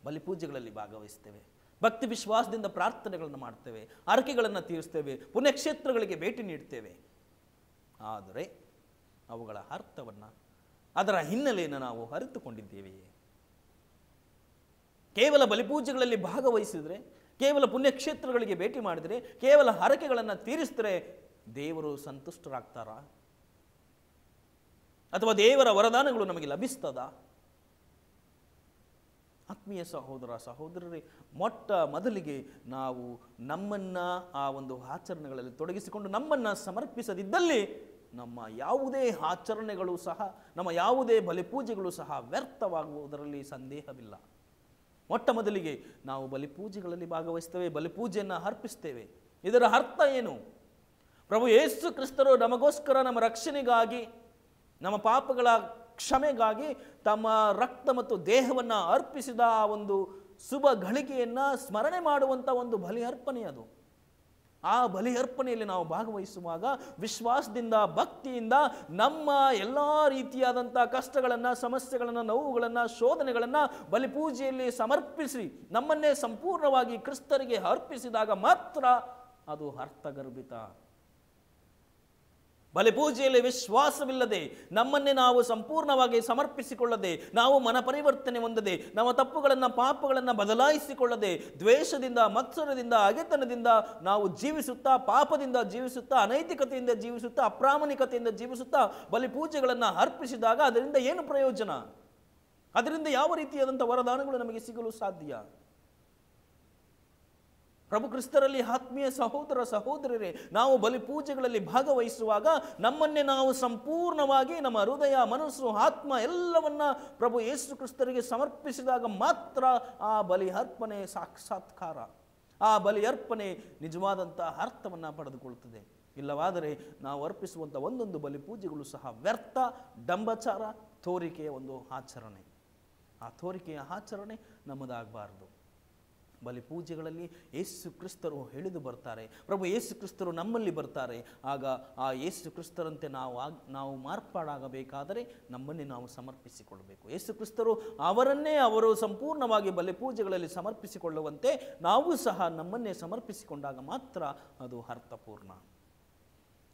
ಬಲಿಪೂಜೆಗಳಲ್ಲಿ ಭಾಗವಹಿಸ್ತೇವೆ ಭಕ್ತಿ ವಿಶ್ವಾಸದಿಂದ ಪ್ರಾರ್ಥನೆಗಳನ್ನು ಮಾಡ್ತೇವೆ ಹರಕೆಗಳನ್ನು ತೀರಿಸ್ತೇವೆ ಪುಣ್ಯಕ್ಷೇತ್ರಗಳಿಗೆ ಭೇಟಿ ನೀಡ್ತೇವೆ ಆದರೆ ಅವುಗಳ ಅರ್ಥವನ್ನು ಅದರ ಹಿನ್ನೆಲೆಯನ್ನು ನಾವು ಅರಿತುಕೊಂಡಿದ್ದೇವೆಯೇ ಕೇವಲ ಬಲಿಪೂಜೆಗಳಲ್ಲಿ ಭಾಗವಹಿಸಿದರೆ ಕೇವಲ ಪುಣ್ಯಕ್ಷೇತ್ರಗಳಿಗೆ ಭೇಟಿ ಮಾಡಿದರೆ ಕೇವಲ ಹರಕೆಗಳನ್ನು ತೀರಿಸಿದರೆ ದೇವರು ಸಂತುಷ್ಟರಾಗ್ತಾರ ಅಥವಾ ದೇವರ ವರದಾನಗಳು ನಮಗೆ ಲಭಿಸ್ತದಾ ಆತ್ಮೀಯ ಸಹೋದರ ಸಹೋದರರೇ ಮೊಟ್ಟ ಮೊದಲಿಗೆ ನಾವು ನಮ್ಮನ್ನು ಆ ಒಂದು ಆಚರಣೆಗಳಲ್ಲಿ ತೊಡಗಿಸಿಕೊಂಡು ನಮ್ಮನ್ನು ಸಮರ್ಪಿಸದಿದ್ದಲ್ಲಿ ನಮ್ಮ ಯಾವುದೇ ಆಚರಣೆಗಳು ಸಹ ನಮ್ಮ ಯಾವುದೇ ಬಲಿಪೂಜೆಗಳು ಸಹ ವ್ಯರ್ಥವಾಗುವುದರಲ್ಲಿ ಸಂದೇಹವಿಲ್ಲ ಮೊಟ್ಟ ಮೊದಲಿಗೆ ನಾವು ಬಲಿಪೂಜೆಗಳಲ್ಲಿ ಭಾಗವಹಿಸ್ತೇವೆ ಬಲಿಪೂಜೆಯನ್ನು ಅರ್ಪಿಸ್ತೇವೆ ಇದರ ಅರ್ಥ ಏನು ಪ್ರಭು ಯೇಸು ಕ್ರಿಸ್ತರು ನಮಗೋಸ್ಕರ ನಮ್ಮ ರಕ್ಷಣೆಗಾಗಿ ನಮ್ಮ ಪಾಪಗಳ ಕ್ಷಮೆಗಾಗಿ ತಮ್ಮ ರಕ್ತ ಮತ್ತು ದೇಹವನ್ನು ಅರ್ಪಿಸಿದ ಆ ಒಂದು ಶುಭ ಗಳಿಕೆಯನ್ನು ಸ್ಮರಣೆ ಮಾಡುವಂಥ ಒಂದು ಬಲಿ ಅರ್ಪಣೆ ಅದು ಆ ಬಲಿ ಅರ್ಪಣೆಯಲ್ಲಿ ನಾವು ಭಾಗವಹಿಸುವಾಗ ವಿಶ್ವಾಸದಿಂದ ಭಕ್ತಿಯಿಂದ ನಮ್ಮ ಎಲ್ಲ ರೀತಿಯಾದಂಥ ಕಷ್ಟಗಳನ್ನು ಸಮಸ್ಯೆಗಳನ್ನು ನೋವುಗಳನ್ನು ಶೋಧನೆಗಳನ್ನು ಬಲಿಪೂಜೆಯಲ್ಲಿ ಸಮರ್ಪಿಸಿ ನಮ್ಮನ್ನೇ ಸಂಪೂರ್ಣವಾಗಿ ಕ್ರಿಸ್ತರಿಗೆ ಅರ್ಪಿಸಿದಾಗ ಮಾತ್ರ ಅದು ಅರ್ಥಗರ್ಭಿತ ಬಲಿಪೂಜೆಯಲ್ಲಿ ವಿಶ್ವಾಸವಿಲ್ಲದೆ ನಮ್ಮನ್ನೇ ನಾವು ಸಂಪೂರ್ಣವಾಗಿ ಸಮರ್ಪಿಸಿಕೊಳ್ಳದೆ ನಾವು ಮನಪರಿವರ್ತನೆ ಹೊಂದದೆ ನಮ್ಮ ತಪ್ಪುಗಳನ್ನು ಪಾಪಗಳನ್ನು ಬದಲಾಯಿಸಿಕೊಳ್ಳದೆ ದ್ವೇಷದಿಂದ ಮತ್ಸರದಿಂದ ಅಗೆತನದಿಂದ ನಾವು ಜೀವಿಸುತ್ತಾ ಪಾಪದಿಂದ ಜೀವಿಸುತ್ತಾ ಅನೈತಿಕತೆಯಿಂದ ಜೀವಿಸುತ್ತಾ ಅಪ್ರಾಮಾಣಿಕತೆಯಿಂದ ಜೀವಿಸುತ್ತಾ ಬಲಿಪೂಜೆಗಳನ್ನು ಅರ್ಪಿಸಿದಾಗ ಅದರಿಂದ ಏನು ಪ್ರಯೋಜನ ಅದರಿಂದ ಯಾವ ರೀತಿಯಾದಂಥ ವರದಾನಗಳು ನಮಗೆ ಸಿಗಲು ಸಾಧ್ಯ ಪ್ರಭು ಕ್ರಿಸ್ತರಲ್ಲಿ ಆತ್ಮೀಯ ಸಹೋದರ ಸಹೋದರರೇ ನಾವು ಬಲಿ ಪೂಜೆಗಳಲ್ಲಿ ಭಾಗವಹಿಸುವಾಗ ನಮ್ಮನ್ನೇ ನಾವು ಸಂಪೂರ್ಣವಾಗಿ ನಮ್ಮ ಹೃದಯ ಮನಸ್ಸು ಆತ್ಮ ಎಲ್ಲವನ್ನ ಪ್ರಭು ಯೇಸು ಕ್ರಿಸ್ತರಿಗೆ ಸಮರ್ಪಿಸಿದಾಗ ಮಾತ್ರ ಆ ಬಲಿ ಅರ್ಪಣೆ ಸಾಕ್ಷಾತ್ಕಾರ ಆ ಬಲಿ ಅರ್ಪಣೆ ನಿಜವಾದಂಥ ಅರ್ಥವನ್ನು ಪಡೆದುಕೊಳ್ಳುತ್ತದೆ ಇಲ್ಲವಾದರೆ ನಾವು ಅರ್ಪಿಸುವಂಥ ಒಂದೊಂದು ಬಲಿ ಪೂಜೆಗಳು ಸಹ ವ್ಯರ್ಥ ಡಂಬಚಾರ ತೋರಿಕೆಯ ಒಂದು ಆಚರಣೆ ಆ ತೋರಿಕೆಯ ಆಚರಣೆ ನಮ್ಮದಾಗಬಾರ್ದು ಬಲಿಪೂಜೆಗಳಲ್ಲಿ ಪೂಜೆಗಳಲ್ಲಿ ಯೇಸು ಕ್ರಿಸ್ತರು ಹೇಳಿದು ಬರ್ತಾರೆ ಪ್ರಭು ಯೇಸು ಕ್ರಿಸ್ತರು ನಮ್ಮಲ್ಲಿ ಬರ್ತಾರೆ ಆಗ ಆ ಯೇಸು ಕ್ರಿಸ್ತರಂತೆ ನಾವು ಆಗ್ ನಾವು ಮಾರ್ಪಾಡಾಗಬೇಕಾದರೆ ನಮ್ಮನ್ನೇ ನಾವು ಸಮರ್ಪಿಸಿಕೊಳ್ಳಬೇಕು ಯೇಸು ಕ್ರಿಸ್ತರು ಅವರನ್ನೇ ಅವರು ಸಂಪೂರ್ಣವಾಗಿ ಬಲಿಪೂಜೆಗಳಲ್ಲಿ ಸಮರ್ಪಿಸಿಕೊಳ್ಳುವಂತೆ ನಾವು ಸಹ ನಮ್ಮನ್ನೇ ಸಮರ್ಪಿಸಿಕೊಂಡಾಗ ಮಾತ್ರ ಅದು ಅರ್ಥಪೂರ್ಣ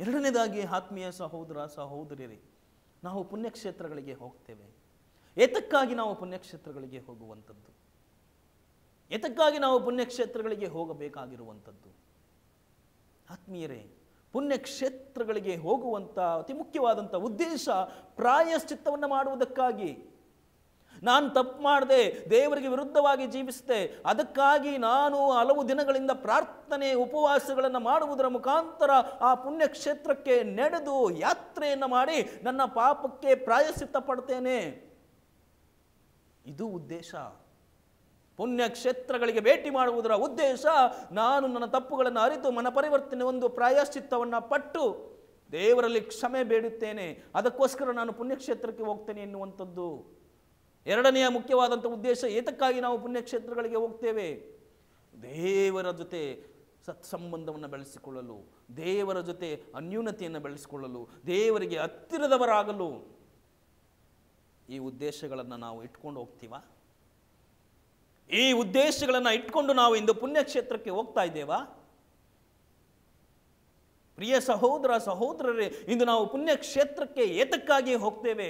ಎರಡನೇದಾಗಿ ಆತ್ಮೀಯ ಸಹೋದರ ಸಹೋದರಿಯರೇ ನಾವು ಪುಣ್ಯಕ್ಷೇತ್ರಗಳಿಗೆ ಹೋಗ್ತೇವೆ ಏತಕ್ಕಾಗಿ ನಾವು ಪುಣ್ಯಕ್ಷೇತ್ರಗಳಿಗೆ ಹೋಗುವಂಥದ್ದು ಎತಕ್ಕಾಗಿ ನಾವು ಪುಣ್ಯಕ್ಷೇತ್ರಗಳಿಗೆ ಹೋಗಬೇಕಾಗಿರುವಂಥದ್ದು ಆತ್ಮೀಯರೇ ಪುಣ್ಯಕ್ಷೇತ್ರಗಳಿಗೆ ಹೋಗುವಂಥ ಅತಿ ಮುಖ್ಯವಾದಂಥ ಉದ್ದೇಶ ಪ್ರಾಯಶ್ಚಿತ್ತವನ್ನು ಮಾಡುವುದಕ್ಕಾಗಿ ನಾನು ತಪ್ಪು ಮಾಡಿದೆ ದೇವರಿಗೆ ವಿರುದ್ಧವಾಗಿ ಜೀವಿಸಿದೆ ಅದಕ್ಕಾಗಿ ನಾನು ಹಲವು ದಿನಗಳಿಂದ ಪ್ರಾರ್ಥನೆ ಉಪವಾಸಗಳನ್ನು ಮಾಡುವುದರ ಮುಖಾಂತರ ಆ ಪುಣ್ಯಕ್ಷೇತ್ರಕ್ಕೆ ನಡೆದು ಯಾತ್ರೆಯನ್ನು ಮಾಡಿ ನನ್ನ ಪಾಪಕ್ಕೆ ಪ್ರಾಯಶ್ಚಿತ್ತ ಪಡ್ತೇನೆ ಇದು ಉದ್ದೇಶ ಪುಣ್ಯಕ್ಷೇತ್ರಗಳಿಗೆ ಭೇಟಿ ಮಾಡುವುದರ ಉದ್ದೇಶ ನಾನು ನನ್ನ ತಪ್ಪುಗಳನ್ನು ಅರಿತು ಮನ ಪರಿವರ್ತನೆ ಒಂದು ಪ್ರಾಯಶ್ಚಿತ್ತವನ್ನು ಪಟ್ಟು ದೇವರಲ್ಲಿ ಕ್ಷಮೆ ಬೇಡುತ್ತೇನೆ ಅದಕ್ಕೋಸ್ಕರ ನಾನು ಪುಣ್ಯಕ್ಷೇತ್ರಕ್ಕೆ ಹೋಗ್ತೇನೆ ಎನ್ನುವಂಥದ್ದು ಎರಡನೆಯ ಮುಖ್ಯವಾದಂಥ ಉದ್ದೇಶ ಏತಕ್ಕಾಗಿ ನಾವು ಪುಣ್ಯಕ್ಷೇತ್ರಗಳಿಗೆ ಹೋಗ್ತೇವೆ ದೇವರ ಜೊತೆ ಸತ್ಸಂಬಂಧವನ್ನು ಬೆಳೆಸಿಕೊಳ್ಳಲು ದೇವರ ಜೊತೆ ಅನ್ಯೂನತೆಯನ್ನು ಬೆಳೆಸಿಕೊಳ್ಳಲು ದೇವರಿಗೆ ಹತ್ತಿರದವರಾಗಲು ಈ ಉದ್ದೇಶಗಳನ್ನು ನಾವು ಇಟ್ಕೊಂಡು ಹೋಗ್ತೀವಾ ಈ ಉದ್ದೇಶಗಳನ್ನು ಇಟ್ಕೊಂಡು ನಾವು ಇಂದು ಪುಣ್ಯಕ್ಷೇತ್ರಕ್ಕೆ ಹೋಗ್ತಾ ಇದ್ದೇವಾ ಪ್ರಿಯ ಸಹೋದರ ಸಹೋದರರೇ ಇಂದು ನಾವು ಪುಣ್ಯಕ್ಷೇತ್ರಕ್ಕೆ ಏತಕ್ಕಾಗಿ ಹೋಗ್ತೇವೆ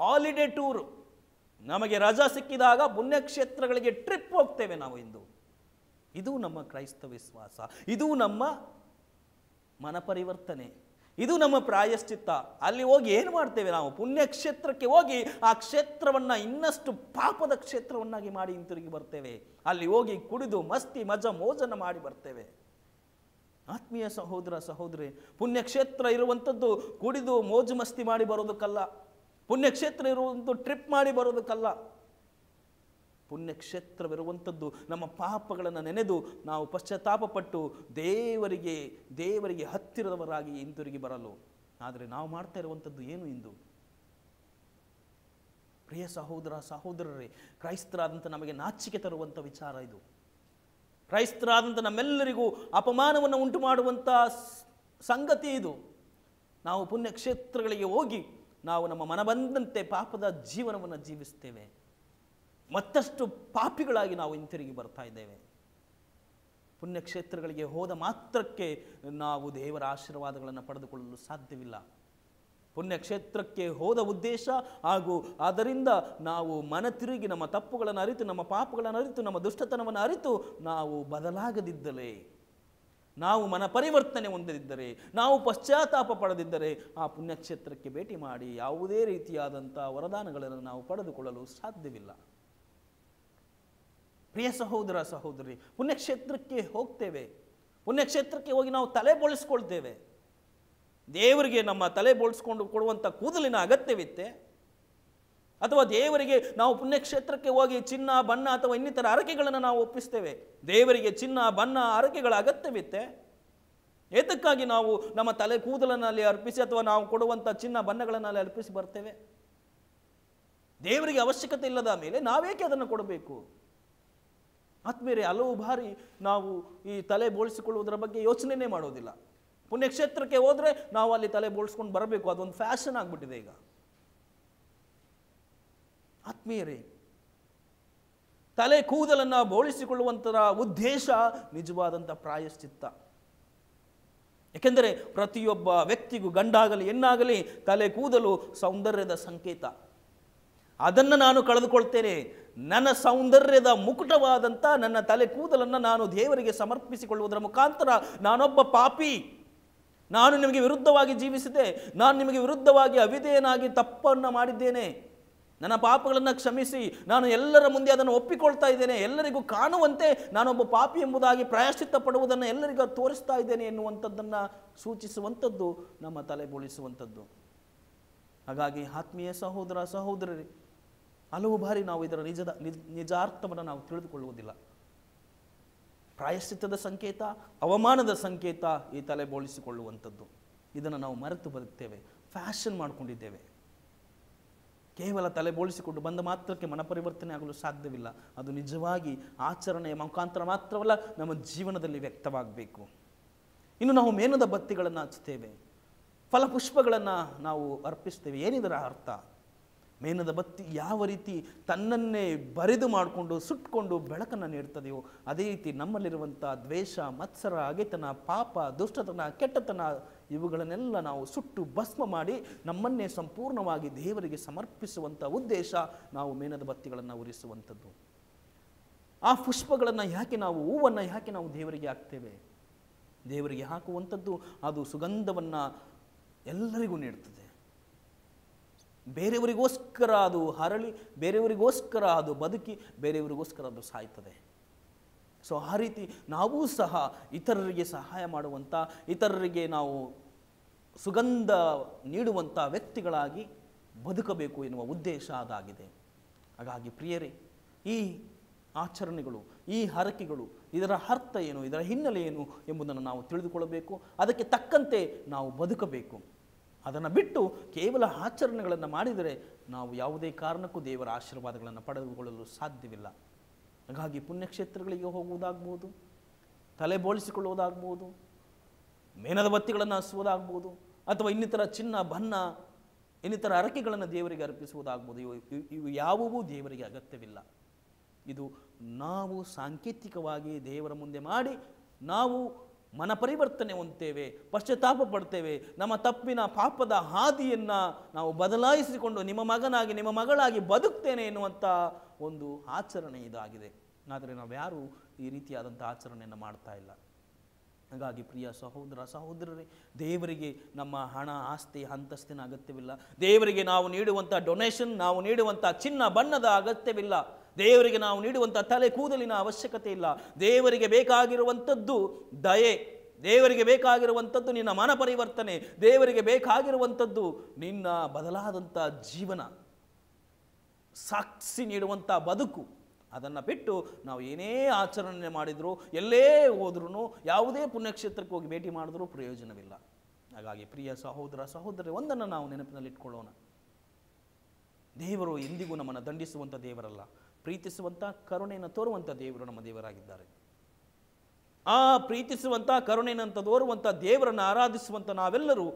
ಹಾಲಿಡೇ ಟೂರ್ ನಮಗೆ ರಜಾ ಸಿಕ್ಕಿದಾಗ ಪುಣ್ಯಕ್ಷೇತ್ರಗಳಿಗೆ ಟ್ರಿಪ್ ಹೋಗ್ತೇವೆ ನಾವು ಇಂದು ಇದು ನಮ್ಮ ಕ್ರೈಸ್ತ ವಿಶ್ವಾಸ ಇದು ನಮ್ಮ ಮನಪರಿವರ್ತನೆ ಇದು ನಮ್ಮ ಪ್ರಾಯಶ್ಚಿತ್ತ ಅಲ್ಲಿ ಹೋಗಿ ಏನು ಮಾಡ್ತೇವೆ ನಾವು ಪುಣ್ಯಕ್ಷೇತ್ರಕ್ಕೆ ಹೋಗಿ ಆ ಕ್ಷೇತ್ರವನ್ನು ಇನ್ನಷ್ಟು ಪಾಪದ ಕ್ಷೇತ್ರವನ್ನಾಗಿ ಮಾಡಿ ಹಿಂತಿರುಗಿ ಬರ್ತೇವೆ ಅಲ್ಲಿ ಹೋಗಿ ಕುಡಿದು ಮಸ್ತಿ ಮಜ ಮೋಜನ ಮಾಡಿ ಬರ್ತೇವೆ ಆತ್ಮೀಯ ಸಹೋದರ ಸಹೋದರಿ ಪುಣ್ಯಕ್ಷೇತ್ರ ಇರುವಂಥದ್ದು ಕುಡಿದು ಮೋಜು ಮಸ್ತಿ ಮಾಡಿ ಬರೋದಕ್ಕಲ್ಲ ಪುಣ್ಯಕ್ಷೇತ್ರ ಇರುವಂಥದ್ದು ಟ್ರಿಪ್ ಮಾಡಿ ಬರೋದಕ್ಕಲ್ಲ ಪುಣ್ಯಕ್ಷೇತ್ರವಿರುವಂಥದ್ದು ನಮ್ಮ ಪಾಪಗಳನ್ನು ನೆನೆದು ನಾವು ಪಶ್ಚಾತ್ತಾಪಪಟ್ಟು ದೇವರಿಗೆ ದೇವರಿಗೆ ಹತ್ತಿರದವರಾಗಿ ಹಿಂತಿರುಗಿ ಬರಲು ಆದರೆ ನಾವು ಮಾಡ್ತಾ ಇರುವಂಥದ್ದು ಏನು ಇಂದು ಪ್ರಿಯ ಸಹೋದರ ಸಹೋದರರೇ ಕ್ರೈಸ್ತರಾದಂಥ ನಮಗೆ ನಾಚಿಕೆ ತರುವಂಥ ವಿಚಾರ ಇದು ಕ್ರೈಸ್ತರಾದಂಥ ನಮ್ಮೆಲ್ಲರಿಗೂ ಅಪಮಾನವನ್ನು ಉಂಟು ಮಾಡುವಂಥ ಸಂಗತಿ ಇದು ನಾವು ಪುಣ್ಯಕ್ಷೇತ್ರಗಳಿಗೆ ಹೋಗಿ ನಾವು ನಮ್ಮ ಮನಬಂದಂತೆ ಪಾಪದ ಜೀವನವನ್ನು ಜೀವಿಸ್ತೇವೆ ಮತ್ತಷ್ಟು ಪಾಪಿಗಳಾಗಿ ನಾವು ಹಿಂತಿರುಗಿ ಬರ್ತಾ ಇದ್ದೇವೆ ಪುಣ್ಯಕ್ಷೇತ್ರಗಳಿಗೆ ಹೋದ ಮಾತ್ರಕ್ಕೆ ನಾವು ದೇವರ ಆಶೀರ್ವಾದಗಳನ್ನು ಪಡೆದುಕೊಳ್ಳಲು ಸಾಧ್ಯವಿಲ್ಲ ಪುಣ್ಯಕ್ಷೇತ್ರಕ್ಕೆ ಹೋದ ಉದ್ದೇಶ ಹಾಗೂ ಅದರಿಂದ ನಾವು ಮನ ತಿರುಗಿ ನಮ್ಮ ತಪ್ಪುಗಳನ್ನು ಅರಿತು ನಮ್ಮ ಪಾಪಗಳನ್ನು ಅರಿತು ನಮ್ಮ ದುಷ್ಟತನವನ್ನು ಅರಿತು ನಾವು ಬದಲಾಗದಿದ್ದರೆ ನಾವು ಮನ ಪರಿವರ್ತನೆ ಹೊಂದದಿದ್ದರೆ ನಾವು ಪಶ್ಚಾತ್ತಾಪ ಪಡೆದಿದ್ದರೆ ಆ ಪುಣ್ಯಕ್ಷೇತ್ರಕ್ಕೆ ಭೇಟಿ ಮಾಡಿ ಯಾವುದೇ ರೀತಿಯಾದಂಥ ವರದಾನಗಳನ್ನು ನಾವು ಪಡೆದುಕೊಳ್ಳಲು ಸಾಧ್ಯವಿಲ್ಲ ಪ್ರಿಯ ಸಹೋದರ ಸಹೋದರಿ ಪುಣ್ಯಕ್ಷೇತ್ರಕ್ಕೆ ಹೋಗ್ತೇವೆ ಪುಣ್ಯಕ್ಷೇತ್ರಕ್ಕೆ ಹೋಗಿ ನಾವು ತಲೆ ಬೋಳಿಸ್ಕೊಳ್ತೇವೆ ದೇವರಿಗೆ ನಮ್ಮ ತಲೆ ಬೋಳಿಸ್ಕೊಂಡು ಕೊಡುವಂಥ ಕೂದಲಿನ ಅಗತ್ಯವಿತ್ತೆ ಅಥವಾ ದೇವರಿಗೆ ನಾವು ಪುಣ್ಯಕ್ಷೇತ್ರಕ್ಕೆ ಹೋಗಿ ಚಿನ್ನ ಬಣ್ಣ ಅಥವಾ ಇನ್ನಿತರ ಅರಕೆಗಳನ್ನು ನಾವು ಒಪ್ಪಿಸ್ತೇವೆ ದೇವರಿಗೆ ಚಿನ್ನ ಬಣ್ಣ ಅರಕೆಗಳ ಅಗತ್ಯವಿತ್ತೆ ಏತಕ್ಕಾಗಿ ನಾವು ನಮ್ಮ ತಲೆ ಕೂದಲನಲ್ಲಿ ಅರ್ಪಿಸಿ ಅಥವಾ ನಾವು ಕೊಡುವಂಥ ಚಿನ್ನ ಬಣ್ಣಗಳನ್ನಲ್ಲಿ ಅರ್ಪಿಸಿ ಬರ್ತೇವೆ ದೇವರಿಗೆ ಅವಶ್ಯಕತೆ ಇಲ್ಲದ ಮೇಲೆ ನಾವೇಕೆ ಅದನ್ನು ಕೊಡಬೇಕು ಆತ್ಮೀಯರೇ ಹಲವು ಬಾರಿ ನಾವು ಈ ತಲೆ ಬೋಳಿಸಿಕೊಳ್ಳುವುದರ ಬಗ್ಗೆ ಯೋಚನೆನೇ ಮಾಡೋದಿಲ್ಲ ಪುಣ್ಯಕ್ಷೇತ್ರಕ್ಕೆ ಹೋದರೆ ನಾವು ಅಲ್ಲಿ ತಲೆ ಬೋಳಿಸ್ಕೊಂಡು ಬರಬೇಕು ಅದೊಂದು ಫ್ಯಾಷನ್ ಆಗಿಬಿಟ್ಟಿದೆ ಈಗ ಆತ್ಮೀಯರೇ ತಲೆ ಕೂದಲನ್ನು ಬೋಳಿಸಿಕೊಳ್ಳುವಂಥರ ಉದ್ದೇಶ ನಿಜವಾದಂಥ ಪ್ರಾಯಶ್ಚಿತ್ತ ಏಕೆಂದರೆ ಪ್ರತಿಯೊಬ್ಬ ವ್ಯಕ್ತಿಗೂ ಗಂಡಾಗಲಿ ಹೆಣ್ಣಾಗಲಿ ತಲೆ ಕೂದಲು ಸೌಂದರ್ಯದ ಸಂಕೇತ ಅದನ್ನು ನಾನು ಕಳೆದುಕೊಳ್ತೇನೆ ನನ್ನ ಸೌಂದರ್ಯದ ಮುಕುಟವಾದಂಥ ನನ್ನ ತಲೆ ಕೂದಲನ್ನು ನಾನು ದೇವರಿಗೆ ಸಮರ್ಪಿಸಿಕೊಳ್ಳುವುದರ ಮುಖಾಂತರ ನಾನೊಬ್ಬ ಪಾಪಿ ನಾನು ನಿಮಗೆ ವಿರುದ್ಧವಾಗಿ ಜೀವಿಸಿದೆ ನಾನು ನಿಮಗೆ ವಿರುದ್ಧವಾಗಿ ಅವಿಧೇಯನಾಗಿ ತಪ್ಪನ್ನು ಮಾಡಿದ್ದೇನೆ ನನ್ನ ಪಾಪಗಳನ್ನು ಕ್ಷಮಿಸಿ ನಾನು ಎಲ್ಲರ ಮುಂದೆ ಅದನ್ನು ಒಪ್ಪಿಕೊಳ್ತಾ ಇದ್ದೇನೆ ಎಲ್ಲರಿಗೂ ಕಾಣುವಂತೆ ನಾನೊಬ್ಬ ಪಾಪಿ ಎಂಬುದಾಗಿ ಪ್ರಾಯಶ್ಚಿತ್ತ ಪಡುವುದನ್ನು ಎಲ್ಲರಿಗೂ ತೋರಿಸ್ತಾ ಇದ್ದೇನೆ ಎನ್ನುವಂಥದ್ದನ್ನು ಸೂಚಿಸುವಂಥದ್ದು ನಮ್ಮ ತಲೆಬೋಳಿಸುವಂಥದ್ದು ಹಾಗಾಗಿ ಆತ್ಮೀಯ ಸಹೋದರ ಸಹೋದರರಿ ಹಲವು ಬಾರಿ ನಾವು ಇದರ ನಿಜದ ನಿಜಾರ್ಥವನ್ನು ನಾವು ತಿಳಿದುಕೊಳ್ಳುವುದಿಲ್ಲ ಪ್ರಾಯಶ್ಚಿತ್ತದ ಸಂಕೇತ ಅವಮಾನದ ಸಂಕೇತ ಈ ತಲೆ ಬೋಳಿಸಿಕೊಳ್ಳುವಂಥದ್ದು ಇದನ್ನು ನಾವು ಮರೆತು ಬರುತ್ತೇವೆ ಫ್ಯಾಷನ್ ಮಾಡಿಕೊಂಡಿದ್ದೇವೆ ಕೇವಲ ತಲೆ ಬೋಳಿಸಿಕೊಂಡು ಬಂದ ಮಾತ್ರಕ್ಕೆ ಮನಪರಿವರ್ತನೆ ಆಗಲು ಸಾಧ್ಯವಿಲ್ಲ ಅದು ನಿಜವಾಗಿ ಆಚರಣೆಯ ಮುಖಾಂತರ ಮಾತ್ರವಲ್ಲ ನಮ್ಮ ಜೀವನದಲ್ಲಿ ವ್ಯಕ್ತವಾಗಬೇಕು ಇನ್ನು ನಾವು ಮೇನದ ಬತ್ತಿಗಳನ್ನು ಹಚ್ಚುತ್ತೇವೆ ಫಲಪುಷ್ಪಗಳನ್ನು ನಾವು ಅರ್ಪಿಸ್ತೇವೆ ಏನಿದರ ಅರ್ಥ ಮೇನದ ಬತ್ತಿ ಯಾವ ರೀತಿ ತನ್ನನ್ನೇ ಬರೆದು ಮಾಡಿಕೊಂಡು ಸುಟ್ಕೊಂಡು ಬೆಳಕನ್ನು ನೀಡ್ತದೆಯೋ ಅದೇ ರೀತಿ ನಮ್ಮಲ್ಲಿರುವಂಥ ದ್ವೇಷ ಮತ್ಸರ ಅಗೆತನ ಪಾಪ ದುಷ್ಟತನ ಕೆಟ್ಟತನ ಇವುಗಳನ್ನೆಲ್ಲ ನಾವು ಸುಟ್ಟು ಭಸ್ಮ ಮಾಡಿ ನಮ್ಮನ್ನೇ ಸಂಪೂರ್ಣವಾಗಿ ದೇವರಿಗೆ ಸಮರ್ಪಿಸುವಂಥ ಉದ್ದೇಶ ನಾವು ಮೇನದ ಬತ್ತಿಗಳನ್ನು ಉರಿಸುವಂಥದ್ದು ಆ ಪುಷ್ಪಗಳನ್ನು ಯಾಕೆ ನಾವು ಹೂವನ್ನು ಯಾಕೆ ನಾವು ದೇವರಿಗೆ ಹಾಕ್ತೇವೆ ದೇವರಿಗೆ ಹಾಕುವಂಥದ್ದು ಅದು ಸುಗಂಧವನ್ನು ಎಲ್ಲರಿಗೂ ನೀಡ್ತದೆ ಬೇರೆಯವರಿಗೋಸ್ಕರ ಅದು ಹರಳಿ ಬೇರೆಯವರಿಗೋಸ್ಕರ ಅದು ಬದುಕಿ ಬೇರೆಯವರಿಗೋಸ್ಕರ ಅದು ಸಾಯ್ತದೆ ಸೊ ಆ ರೀತಿ ನಾವೂ ಸಹ ಇತರರಿಗೆ ಸಹಾಯ ಮಾಡುವಂಥ ಇತರರಿಗೆ ನಾವು ಸುಗಂಧ ನೀಡುವಂಥ ವ್ಯಕ್ತಿಗಳಾಗಿ ಬದುಕಬೇಕು ಎನ್ನುವ ಉದ್ದೇಶ ಅದಾಗಿದೆ ಹಾಗಾಗಿ ಪ್ರಿಯರೇ ಈ ಆಚರಣೆಗಳು ಈ ಹರಕೆಗಳು ಇದರ ಅರ್ಥ ಏನು ಇದರ ಹಿನ್ನೆಲೆ ಏನು ಎಂಬುದನ್ನು ನಾವು ತಿಳಿದುಕೊಳ್ಳಬೇಕು ಅದಕ್ಕೆ ತಕ್ಕಂತೆ ನಾವು ಬದುಕಬೇಕು ಅದನ್ನು ಬಿಟ್ಟು ಕೇವಲ ಆಚರಣೆಗಳನ್ನು ಮಾಡಿದರೆ ನಾವು ಯಾವುದೇ ಕಾರಣಕ್ಕೂ ದೇವರ ಆಶೀರ್ವಾದಗಳನ್ನು ಪಡೆದುಕೊಳ್ಳಲು ಸಾಧ್ಯವಿಲ್ಲ ಹಾಗಾಗಿ ಪುಣ್ಯಕ್ಷೇತ್ರಗಳಿಗೆ ಹೋಗುವುದಾಗ್ಬೋದು ತಲೆ ಬೋಳಿಸಿಕೊಳ್ಳುವುದಾಗ್ಬೋದು ಮೇನದ ಬತ್ತಿಗಳನ್ನು ಹಸುವುದಾಗ್ಬೋದು ಅಥವಾ ಇನ್ನಿತರ ಚಿನ್ನ ಬಣ್ಣ ಇನ್ನಿತರ ಅರಕೆಗಳನ್ನು ದೇವರಿಗೆ ಅರ್ಪಿಸುವುದಾಗ್ಬೋದು ಇವು ಇವು ಯಾವುವೂ ದೇವರಿಗೆ ಅಗತ್ಯವಿಲ್ಲ ಇದು ನಾವು ಸಾಂಕೇತಿಕವಾಗಿ ದೇವರ ಮುಂದೆ ಮಾಡಿ ನಾವು ಮನ ಪರಿವರ್ತನೆ ಹೊಂದ್ತೇವೆ ಪಶ್ಚಾತ್ತಾಪ ಪಡ್ತೇವೆ ನಮ್ಮ ತಪ್ಪಿನ ಪಾಪದ ಹಾದಿಯನ್ನು ನಾವು ಬದಲಾಯಿಸಿಕೊಂಡು ನಿಮ್ಮ ಮಗನಾಗಿ ನಿಮ್ಮ ಮಗಳಾಗಿ ಬದುಕ್ತೇನೆ ಎನ್ನುವಂಥ ಒಂದು ಆಚರಣೆ ಇದಾಗಿದೆ ಆದರೆ ನಾವು ನಾವ್ಯಾರು ಈ ರೀತಿಯಾದಂಥ ಆಚರಣೆಯನ್ನು ಮಾಡ್ತಾ ಇಲ್ಲ ಹಾಗಾಗಿ ಪ್ರಿಯ ಸಹೋದರ ಸಹೋದರರೇ ದೇವರಿಗೆ ನಮ್ಮ ಹಣ ಆಸ್ತಿ ಅಂತಸ್ತಿನ ಅಗತ್ಯವಿಲ್ಲ ದೇವರಿಗೆ ನಾವು ನೀಡುವಂಥ ಡೊನೇಷನ್ ನಾವು ನೀಡುವಂಥ ಚಿನ್ನ ಬಣ್ಣದ ಅಗತ್ಯವಿಲ್ಲ ದೇವರಿಗೆ ನಾವು ನೀಡುವಂಥ ತಲೆ ಕೂದಲಿನ ಅವಶ್ಯಕತೆ ಇಲ್ಲ ದೇವರಿಗೆ ಬೇಕಾಗಿರುವಂಥದ್ದು ದಯೆ ದೇವರಿಗೆ ಬೇಕಾಗಿರುವಂಥದ್ದು ನಿನ್ನ ಮನ ಪರಿವರ್ತನೆ ದೇವರಿಗೆ ಬೇಕಾಗಿರುವಂಥದ್ದು ನಿನ್ನ ಬದಲಾದಂಥ ಜೀವನ ಸಾಕ್ಷಿ ನೀಡುವಂಥ ಬದುಕು ಅದನ್ನು ಬಿಟ್ಟು ನಾವು ಏನೇ ಆಚರಣೆ ಮಾಡಿದರೂ ಎಲ್ಲೇ ಹೋದ್ರೂ ಯಾವುದೇ ಪುಣ್ಯಕ್ಷೇತ್ರಕ್ಕೆ ಹೋಗಿ ಭೇಟಿ ಮಾಡಿದ್ರೂ ಪ್ರಯೋಜನವಿಲ್ಲ ಹಾಗಾಗಿ ಪ್ರಿಯ ಸಹೋದರ ಸಹೋದರಿ ಒಂದನ್ನು ನಾವು ನೆನಪಿನಲ್ಲಿಟ್ಕೊಳ್ಳೋಣ ದೇವರು ಎಂದಿಗೂ ನಮ್ಮನ್ನು ದಂಡಿಸುವಂಥ ದೇವರಲ್ಲ ಪ್ರೀತಿಸುವಂಥ ಕರುಣೆಯನ್ನು ತೋರುವಂಥ ದೇವರು ನಮ್ಮ ದೇವರಾಗಿದ್ದಾರೆ ಆ ಪ್ರೀತಿಸುವಂಥ ಕರುಣೆನಂತ ತೋರುವಂಥ ದೇವರನ್ನು ಆರಾಧಿಸುವಂಥ ನಾವೆಲ್ಲರೂ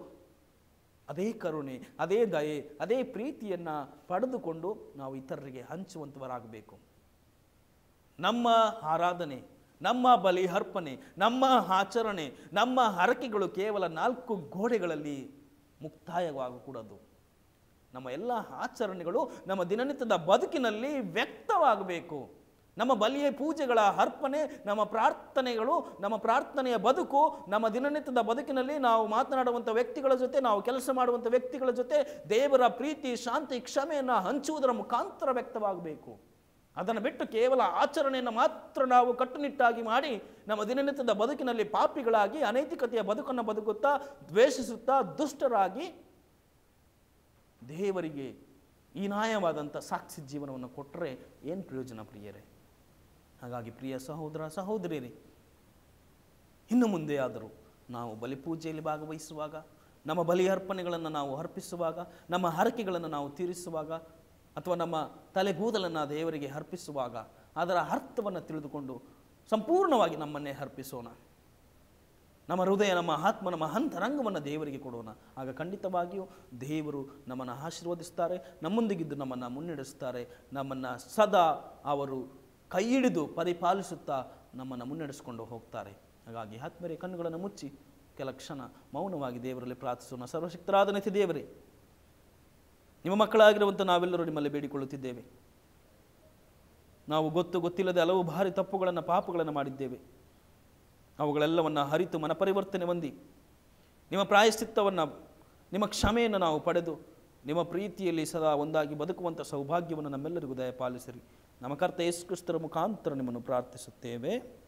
ಅದೇ ಕರುಣೆ ಅದೇ ದಯೆ ಅದೇ ಪ್ರೀತಿಯನ್ನು ಪಡೆದುಕೊಂಡು ನಾವು ಇತರರಿಗೆ ಹಂಚುವಂಥವರಾಗಬೇಕು ನಮ್ಮ ಆರಾಧನೆ ನಮ್ಮ ಬಲಿಹರ್ಪಣೆ ನಮ್ಮ ಆಚರಣೆ ನಮ್ಮ ಹರಕೆಗಳು ಕೇವಲ ನಾಲ್ಕು ಗೋಡೆಗಳಲ್ಲಿ ಮುಕ್ತಾಯವಾಗಕೂಡದು ನಮ್ಮ ಎಲ್ಲ ಆಚರಣೆಗಳು ನಮ್ಮ ದಿನನಿತ್ಯದ ಬದುಕಿನಲ್ಲಿ ವ್ಯಕ್ತವಾಗಬೇಕು ನಮ್ಮ ಬಲಿಯ ಪೂಜೆಗಳ ಅರ್ಪಣೆ ನಮ್ಮ ಪ್ರಾರ್ಥನೆಗಳು ನಮ್ಮ ಪ್ರಾರ್ಥನೆಯ ಬದುಕು ನಮ್ಮ ದಿನನಿತ್ಯದ ಬದುಕಿನಲ್ಲಿ ನಾವು ಮಾತನಾಡುವಂಥ ವ್ಯಕ್ತಿಗಳ ಜೊತೆ ನಾವು ಕೆಲಸ ಮಾಡುವಂಥ ವ್ಯಕ್ತಿಗಳ ಜೊತೆ ದೇವರ ಪ್ರೀತಿ ಶಾಂತಿ ಕ್ಷಮೆಯನ್ನು ಹಂಚುವುದರ ಮುಖಾಂತರ ವ್ಯಕ್ತವಾಗಬೇಕು ಅದನ್ನು ಬಿಟ್ಟು ಕೇವಲ ಆಚರಣೆಯನ್ನು ಮಾತ್ರ ನಾವು ಕಟ್ಟುನಿಟ್ಟಾಗಿ ಮಾಡಿ ನಮ್ಮ ದಿನನಿತ್ಯದ ಬದುಕಿನಲ್ಲಿ ಪಾಪಿಗಳಾಗಿ ಅನೈತಿಕತೆಯ ಬದುಕನ್ನು ಬದುಕುತ್ತಾ ದ್ವೇಷಿಸುತ್ತಾ ದುಷ್ಟರಾಗಿ ದೇವರಿಗೆ ಹೀನಾಯವಾದಂಥ ಸಾಕ್ಷಿ ಜೀವನವನ್ನು ಕೊಟ್ಟರೆ ಏನು ಪ್ರಯೋಜನ ಪ್ರಿಯರೇ ಹಾಗಾಗಿ ಪ್ರಿಯ ಸಹೋದರ ಸಹೋದರಿಯರೇ ಇನ್ನು ಮುಂದೆ ಆದರೂ ನಾವು ಬಲಿಪೂಜೆಯಲ್ಲಿ ಭಾಗವಹಿಸುವಾಗ ನಮ್ಮ ಬಲಿ ಅರ್ಪಣೆಗಳನ್ನು ನಾವು ಅರ್ಪಿಸುವಾಗ ನಮ್ಮ ಹರಕೆಗಳನ್ನು ನಾವು ತೀರಿಸುವಾಗ ಅಥವಾ ನಮ್ಮ ತಲೆಗೂದಲನ್ನು ದೇವರಿಗೆ ಅರ್ಪಿಸುವಾಗ ಅದರ ಅರ್ಥವನ್ನು ತಿಳಿದುಕೊಂಡು ಸಂಪೂರ್ಣವಾಗಿ ನಮ್ಮನ್ನೇ ಅರ್ಪಿಸೋಣ ನಮ್ಮ ಹೃದಯ ನಮ್ಮ ಆತ್ಮ ನಮ್ಮ ಹಂತರಂಗವನ್ನು ದೇವರಿಗೆ ಕೊಡೋಣ ಆಗ ಖಂಡಿತವಾಗಿಯೂ ದೇವರು ನಮ್ಮನ್ನು ಆಶೀರ್ವದಿಸ್ತಾರೆ ನಮ್ಮೊಂದಿಗಿದ್ದು ನಮ್ಮನ್ನು ಮುನ್ನಡೆಸ್ತಾರೆ ನಮ್ಮನ್ನು ಸದಾ ಅವರು ಕೈ ಹಿಡಿದು ಪರಿಪಾಲಿಸುತ್ತಾ ನಮ್ಮನ್ನು ಮುನ್ನಡೆಸಿಕೊಂಡು ಹೋಗ್ತಾರೆ ಹಾಗಾಗಿ ಆತ್ಮರೇ ಕಣ್ಣುಗಳನ್ನು ಮುಚ್ಚಿ ಕೆಲ ಕ್ಷಣ ಮೌನವಾಗಿ ದೇವರಲ್ಲಿ ಪ್ರಾರ್ಥಿಸೋಣ ಸರ್ವಶಕ್ತರಾದ ನಿತ್ಯ ದೇವರೇ ನಿಮ್ಮ ಮಕ್ಕಳಾಗಿರುವಂಥ ನಾವೆಲ್ಲರೂ ನಿಮ್ಮಲ್ಲಿ ಬೇಡಿಕೊಳ್ಳುತ್ತಿದ್ದೇವೆ ನಾವು ಗೊತ್ತು ಗೊತ್ತಿಲ್ಲದೆ ಹಲವು ಭಾರಿ ತಪ್ಪುಗಳನ್ನು ಪಾಪಗಳನ್ನು ಮಾಡಿದ್ದೇವೆ ಅವುಗಳೆಲ್ಲವನ್ನು ಹರಿತು ಮನಪರಿವರ್ತನೆ ಹೊಂದಿ ನಿಮ್ಮ ಪ್ರಾಯಶ್ಚಿತ್ತವನ್ನು ನಿಮ್ಮ ಕ್ಷಮೆಯನ್ನು ನಾವು ಪಡೆದು ನಿಮ್ಮ ಪ್ರೀತಿಯಲ್ಲಿ ಸದಾ ಒಂದಾಗಿ ಬದುಕುವಂಥ ಸೌಭಾಗ್ಯವನ್ನು ನಮ್ಮೆಲ್ಲರಿಗೂ ದಯಪಾಲಿಸಿರಿ ನಮ್ಮ ಕರ್ತ ಯೇಸು ಕ್ರಿಸ್ತರ ಮುಖಾಂತರ ನಿಮ್ಮನ್ನು ಪ್ರಾರ್ಥಿಸುತ್ತೇವೆ